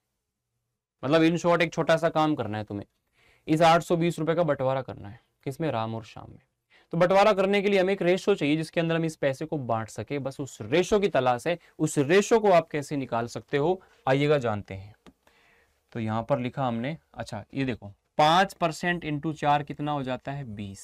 मतलब इन शॉर्ट एक छोटा सा काम करना है तुम्हें इस आठ सौ बीस रुपए का बंटवारा करना है किसमें राम और शाम में तो बंटवारा करने के लिए हमें एक रेशो चाहिए जिसके अंदर हम इस पैसे को बांट सके बस उस रेशो की तलाश है उस रेशो को आप कैसे निकाल सकते हो आइएगा जानते हैं तो यहां पर लिखा हमने अच्छा ये देखो पांच परसेंट इंटू चार कितना हो जाता है बीस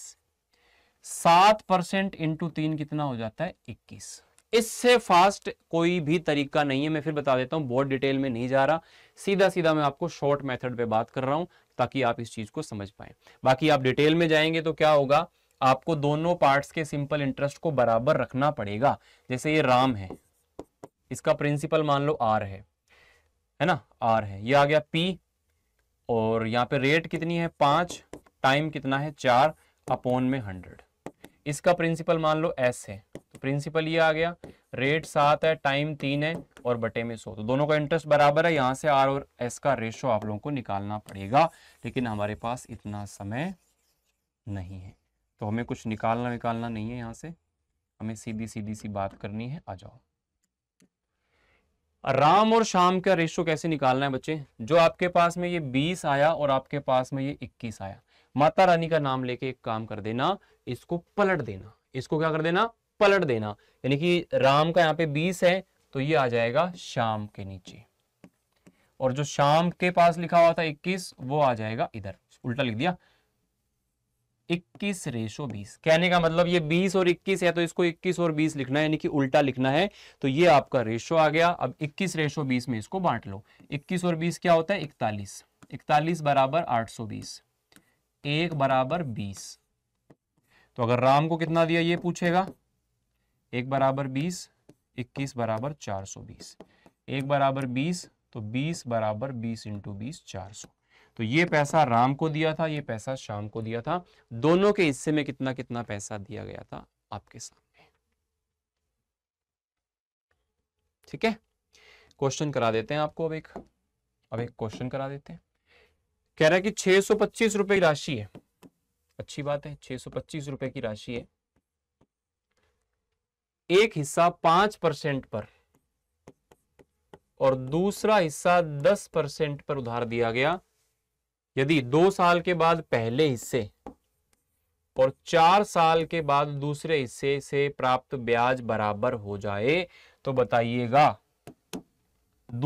सात परसेंट इंटू तीन कितना हो जाता है इक्कीस इससे फास्ट कोई भी तरीका नहीं है मैं फिर बता देता हूं बहुत डिटेल में नहीं जा रहा सीधा सीधा मैं आपको शॉर्ट मेथड पे बात कर रहा हूं ताकि आप इस चीज को समझ पाए बाकी आप डिटेल में जाएंगे तो क्या होगा आपको दोनों पार्ट्स के सिंपल इंटरेस्ट को बराबर रखना पड़ेगा जैसे ये राम है इसका प्रिंसिपल मान लो आर है है ना आर है ये आ गया पी और यहाँ पे रेट कितनी है पांच टाइम कितना है चार अपोन में हंड्रेड इसका प्रिंसिपल मान लो एस है तो प्रिंसिपल ये आ गया रेट सात है टाइम तीन है और बटे में सो तो दोनों का इंटरेस्ट बराबर है यहाँ से आर और एस का रेशो आप लोगों को निकालना पड़ेगा लेकिन हमारे पास इतना समय नहीं है तो हमें कुछ निकालना निकालना नहीं है यहाँ से हमें सीधी सीधी सी बात करनी है आ जाओ राम और शाम का रेशो कैसे निकालना है बच्चे जो आपके पास में ये 20 आया और आपके पास में ये 21 आया माता रानी का नाम लेके एक काम कर देना इसको पलट देना इसको क्या कर देना पलट देना यानी कि राम का यहाँ पे बीस है तो ये आ जाएगा शाम के नीचे और जो शाम के पास लिखा हुआ था इक्कीस वो आ जाएगा इधर उल्टा लिख दिया इक्कीस रेशो बीस कहने का मतलब ये बीस और इक्कीस है तो इसको इक्कीस और बीस लिखना है यानी कि उल्टा लिखना है तो ये आपका रेशो आ गया अब इक्कीस रेशो बीस में इसको बांट लो इक्कीस और बीस क्या होता है इकतालीस इकतालीस बराबर आठ सौ बीस एक बराबर बीस तो अगर राम को कितना दिया ये पूछेगा एक बराबर बीस इक्कीस बराबर चार सौ बीस एक बराबर बीस तो बीस बराबर बीस इंटू बीस चार सौ तो ये पैसा राम को दिया था ये पैसा शाम को दिया था दोनों के हिस्से में कितना कितना पैसा दिया गया था आपके सामने ठीक है क्वेश्चन करा देते हैं आपको अब एक अब एक क्वेश्चन करा देते हैं कह रहा है कि छह सौ पच्चीस रुपए की राशि है अच्छी बात है छह सौ पच्चीस रुपए की राशि है एक हिस्सा पांच परसेंट पर और दूसरा हिस्सा दस परसेंट पर उधार दिया गया यदि दो साल के बाद पहले हिस्से और चार साल के बाद दूसरे हिस्से से प्राप्त ब्याज बराबर हो जाए तो बताइएगा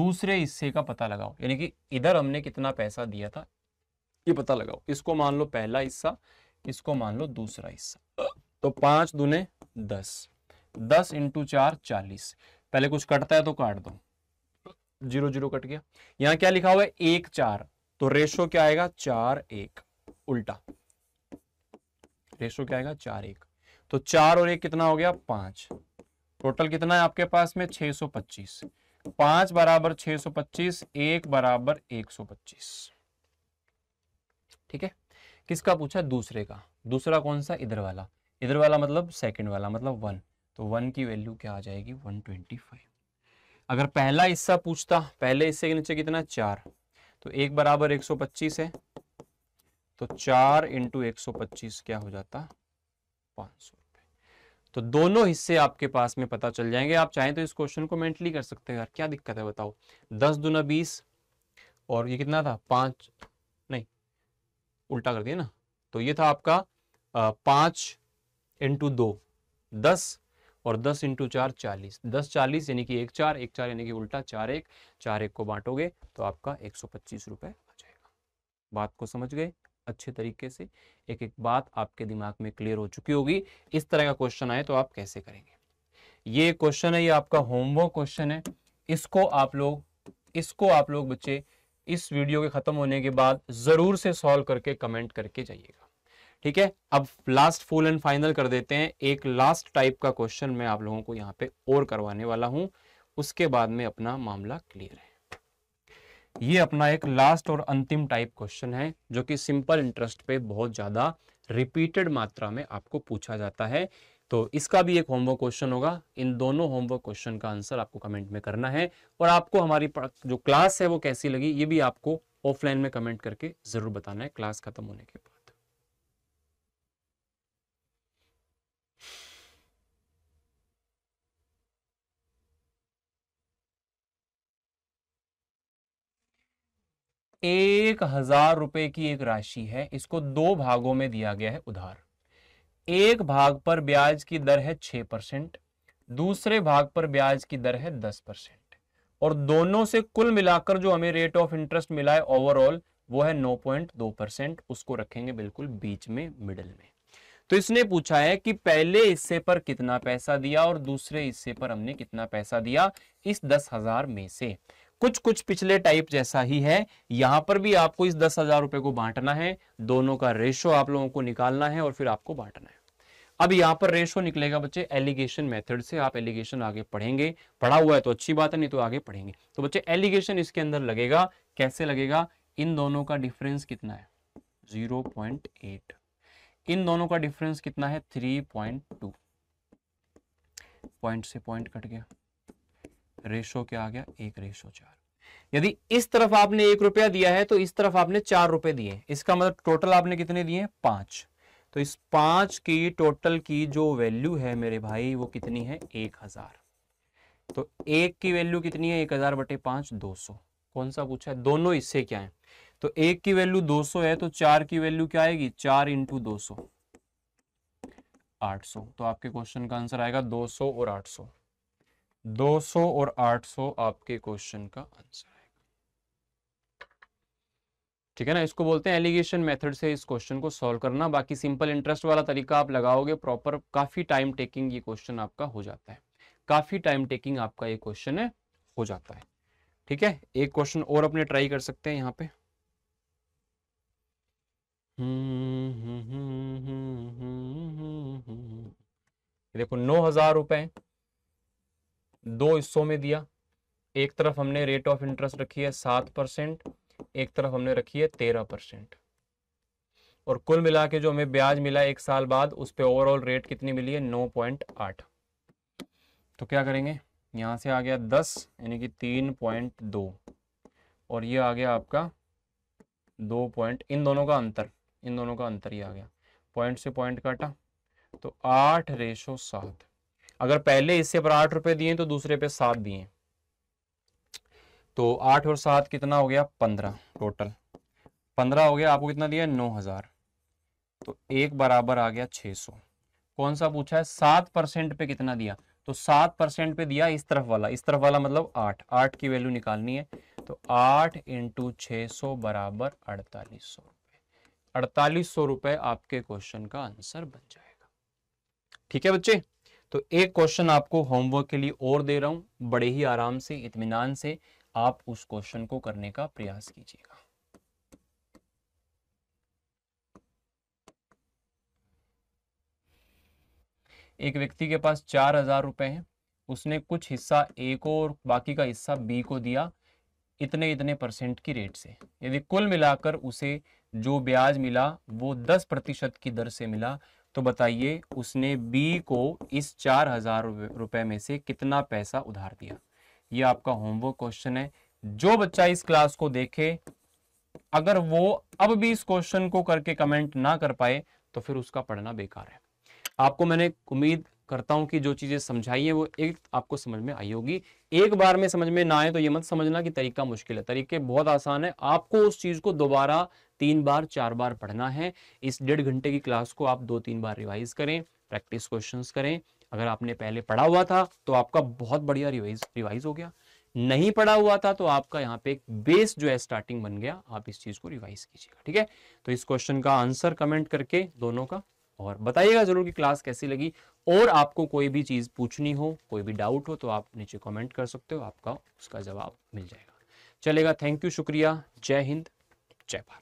दूसरे हिस्से का पता लगाओ यानी कि इधर हमने कितना पैसा दिया था ये पता लगाओ इसको मान लो पहला हिस्सा इसको मान लो दूसरा हिस्सा तो पांच दुने दस दस इंटू चार चालीस पहले कुछ कटता है तो काट दो जीरो जीरो कट गया यहाँ क्या लिखा हुआ है एक चार तो रेशो क्या आएगा चार एक उल्टा रेशो क्या आएगा चार एक तो चार और एक कितना हो गया पांच टोटल कितना है आपके पास में पच्चीस पांच बराबर सौ पच्चीस एक बराबर एक सौ पच्चीस ठीक है किसका पूछा दूसरे का दूसरा कौन सा इधर वाला इधर वाला मतलब सेकंड वाला मतलब वन तो वन की वैल्यू क्या आ जाएगी वन ट्वेंटी फाइव अगर पहला हिस्सा पूछता पहले हिस्से के नीचे कितना चार तो एक बराबर एक सौ पच्चीस है तो चार इंटू एक सौ पच्चीस क्या हो जाता पांच सौ तो दोनों हिस्से आपके पास में पता चल जाएंगे आप चाहें तो इस क्वेश्चन को मेंटली कर सकते हैं यार क्या दिक्कत है बताओ दस दुना बीस और ये कितना था पांच नहीं उल्टा कर दिया ना तो ये था आपका पांच इंटू दो दस और दस इंटू चार चालीस दस चालीस यानी कि एक चार एक चार यानी कि उल्टा चार एक चार एक को बांटोगे तो आपका एक सौ पच्चीस रुपए आ जाएगा बात को समझ गए अच्छे तरीके से एक एक बात आपके दिमाग में क्लियर हो चुकी होगी इस तरह का क्वेश्चन आए तो आप कैसे करेंगे ये क्वेश्चन है ये आपका होमवर्क क्वेश्चन है इसको आप लोग इसको आप लोग बच्चे इस वीडियो के खत्म होने के बाद जरूर से सॉल्व करके कमेंट करके जाइएगा ठीक है अब लास्ट फुल एंड फाइनल कर देते हैं एक लास्ट टाइप का क्वेश्चन मैं आप लोगों को यहाँ पे और करवाने वाला हूं उसके बाद में अपना मामला क्लियर है ये अपना एक लास्ट और अंतिम टाइप क्वेश्चन है जो कि सिंपल इंटरेस्ट पे बहुत ज्यादा रिपीटेड मात्रा में आपको पूछा जाता है तो इसका भी एक होमवर्क क्वेश्चन होगा इन दोनों होमवर्क क्वेश्चन का आंसर आपको कमेंट में करना है और आपको हमारी जो क्लास है वो कैसी लगी ये भी आपको ऑफलाइन में कमेंट करके जरूर बताना है क्लास खत्म होने के बाद एक हजार रुपए की एक राशि है इसको दो भागों में दिया गया है उधार एक भाग पर ब्याज की दर है छह परसेंट दूसरे भाग पर ब्याज की दर है दस परसेंट और दोनों से कुल मिलाकर जो हमें रेट ऑफ इंटरेस्ट मिला है ओवरऑल वो है नौ पॉइंट दो परसेंट उसको रखेंगे बिल्कुल बीच में मिडल में तो इसने पूछा है कि पहले हिस्से पर कितना पैसा दिया और दूसरे हिस्से पर हमने कितना पैसा दिया इस दस हजार में से कुछ कुछ पिछले टाइप जैसा ही है यहां पर भी आपको इस दस हजार रुपए को बांटना है दोनों का रेशो आप लोगों को निकालना है और फिर आपको बांटना है अब यहां पर रेशो निकलेगा बच्चे एलिगेशन मेथड से आप एलिगेशन आगे पढ़ेंगे पढ़ा हुआ है तो अच्छी बात है नहीं तो आगे पढ़ेंगे तो बच्चे एलिगेशन इसके अंदर लगेगा कैसे लगेगा इन दोनों का डिफरेंस कितना है जीरो इन दोनों का डिफरेंस कितना है टू पॉइंट से पॉइंट कट गया रेशो क्या आ गया एक रेशो चार यदि इस तरफ आपने एक रुपया दिया है तो इस तरफ आपने चार रुपए दिए इसका मतलब टोटल आपने कितने दिए पांच तो इस पांच की टोटल की जो वैल्यू है मेरे भाई वो कितनी है एक हजार तो एक की वैल्यू कितनी है एक हजार बटे पांच दो सौ कौन सा पूछा है दोनों इससे क्या है तो एक की वैल्यू दो सौ है तो चार की वैल्यू क्या आएगी चार इंटू दो सौ आठ सौ तो आपके क्वेश्चन का आंसर आएगा दो सौ और आठ सौ 200 और 800 आपके क्वेश्चन का आंसर आएगा ठीक है ना इसको बोलते हैं एलिगेशन मेथड से इस क्वेश्चन को सॉल्व करना बाकी सिंपल इंटरेस्ट वाला तरीका आप लगाओगे प्रॉपर काफी टाइम टेकिंग ये क्वेश्चन आपका हो जाता है काफी टाइम टेकिंग आपका ये क्वेश्चन है हो जाता है ठीक है एक क्वेश्चन और अपने ट्राई कर सकते हैं यहाँ पे देखो नौ हजार रुपए दो हिस्सों में दिया एक तरफ हमने रेट ऑफ इंटरेस्ट रखी है सात परसेंट एक तरफ हमने रखी है तेरह परसेंट और कुल मिला के जो हमें ब्याज मिला एक साल बाद उस पर ओवरऑल रेट कितनी मिली है नौ पॉइंट आठ तो क्या करेंगे यहां से आ गया दस यानी कि तीन पॉइंट दो और ये आ गया आपका दो पॉइंट इन दोनों का अंतर इन दोनों का अंतर ही आ गया पॉइंट से पॉइंट काटा तो आठ रेशो सात अगर पहले हिस्से पर आठ रुपए दिए तो दूसरे पे सात दिए तो आठ और सात कितना हो गया पंद्रह टोटल पंद्रह हो गया आपको कितना दिया नौ हजार तो एक बराबर आ गया छह सौ कौन सा पूछा है सात परसेंट पे कितना दिया तो सात परसेंट पे दिया इस तरफ वाला इस तरफ वाला मतलब आठ आठ की वैल्यू निकालनी है तो आठ इंटू छ सौ बराबर अड़तालीस सौ रुपए अड़तालीस सौ रुपये आपके क्वेश्चन का आंसर बन जाएगा ठीक है बच्चे तो एक क्वेश्चन आपको होमवर्क के लिए और दे रहा हूं बड़े ही आराम से इतमान से आप उस क्वेश्चन को करने का प्रयास कीजिएगा एक व्यक्ति के पास चार हजार रुपए हैं उसने कुछ हिस्सा ए को और बाकी का हिस्सा बी को दिया इतने इतने परसेंट की रेट से यदि कुल मिलाकर उसे जो ब्याज मिला वो दस प्रतिशत की दर से मिला तो बताइए उसने बी को इस चार हजार रुपए में से कितना पैसा उधार दिया ये आपका होमवर्क क्वेश्चन है जो बच्चा इस क्लास को देखे अगर वो अब भी इस क्वेश्चन को करके कमेंट ना कर पाए तो फिर उसका पढ़ना बेकार है आपको मैंने उम्मीद करता हूं कि जो चीजें समझाई है वो एक आपको समझ में आई होगी एक बार में समझ में ना आए तो ये मत समझना कि तरीका मुश्किल है तरीके बहुत आसान है आपको उस चीज को दोबारा तीन बार चार बार पढ़ना है इस डेढ़ घंटे की क्लास को आप दो तीन बार रिवाइज करें प्रैक्टिस क्वेश्चंस करें अगर आपने पहले पढ़ा हुआ था तो आपका बहुत बढ़िया रिवाइज रिवाइज हो गया नहीं पढ़ा हुआ था तो आपका यहाँ पे एक बेस जो है स्टार्टिंग बन गया आप इस चीज को रिवाइज कीजिएगा ठीक है तो इस क्वेश्चन का आंसर कमेंट करके दोनों का और बताइएगा जरूर कि क्लास कैसी लगी और आपको कोई भी चीज़ पूछनी हो कोई भी डाउट हो तो आप नीचे कमेंट कर सकते हो आपका उसका जवाब मिल जाएगा चलेगा थैंक यू शुक्रिया जय हिंद जय भारत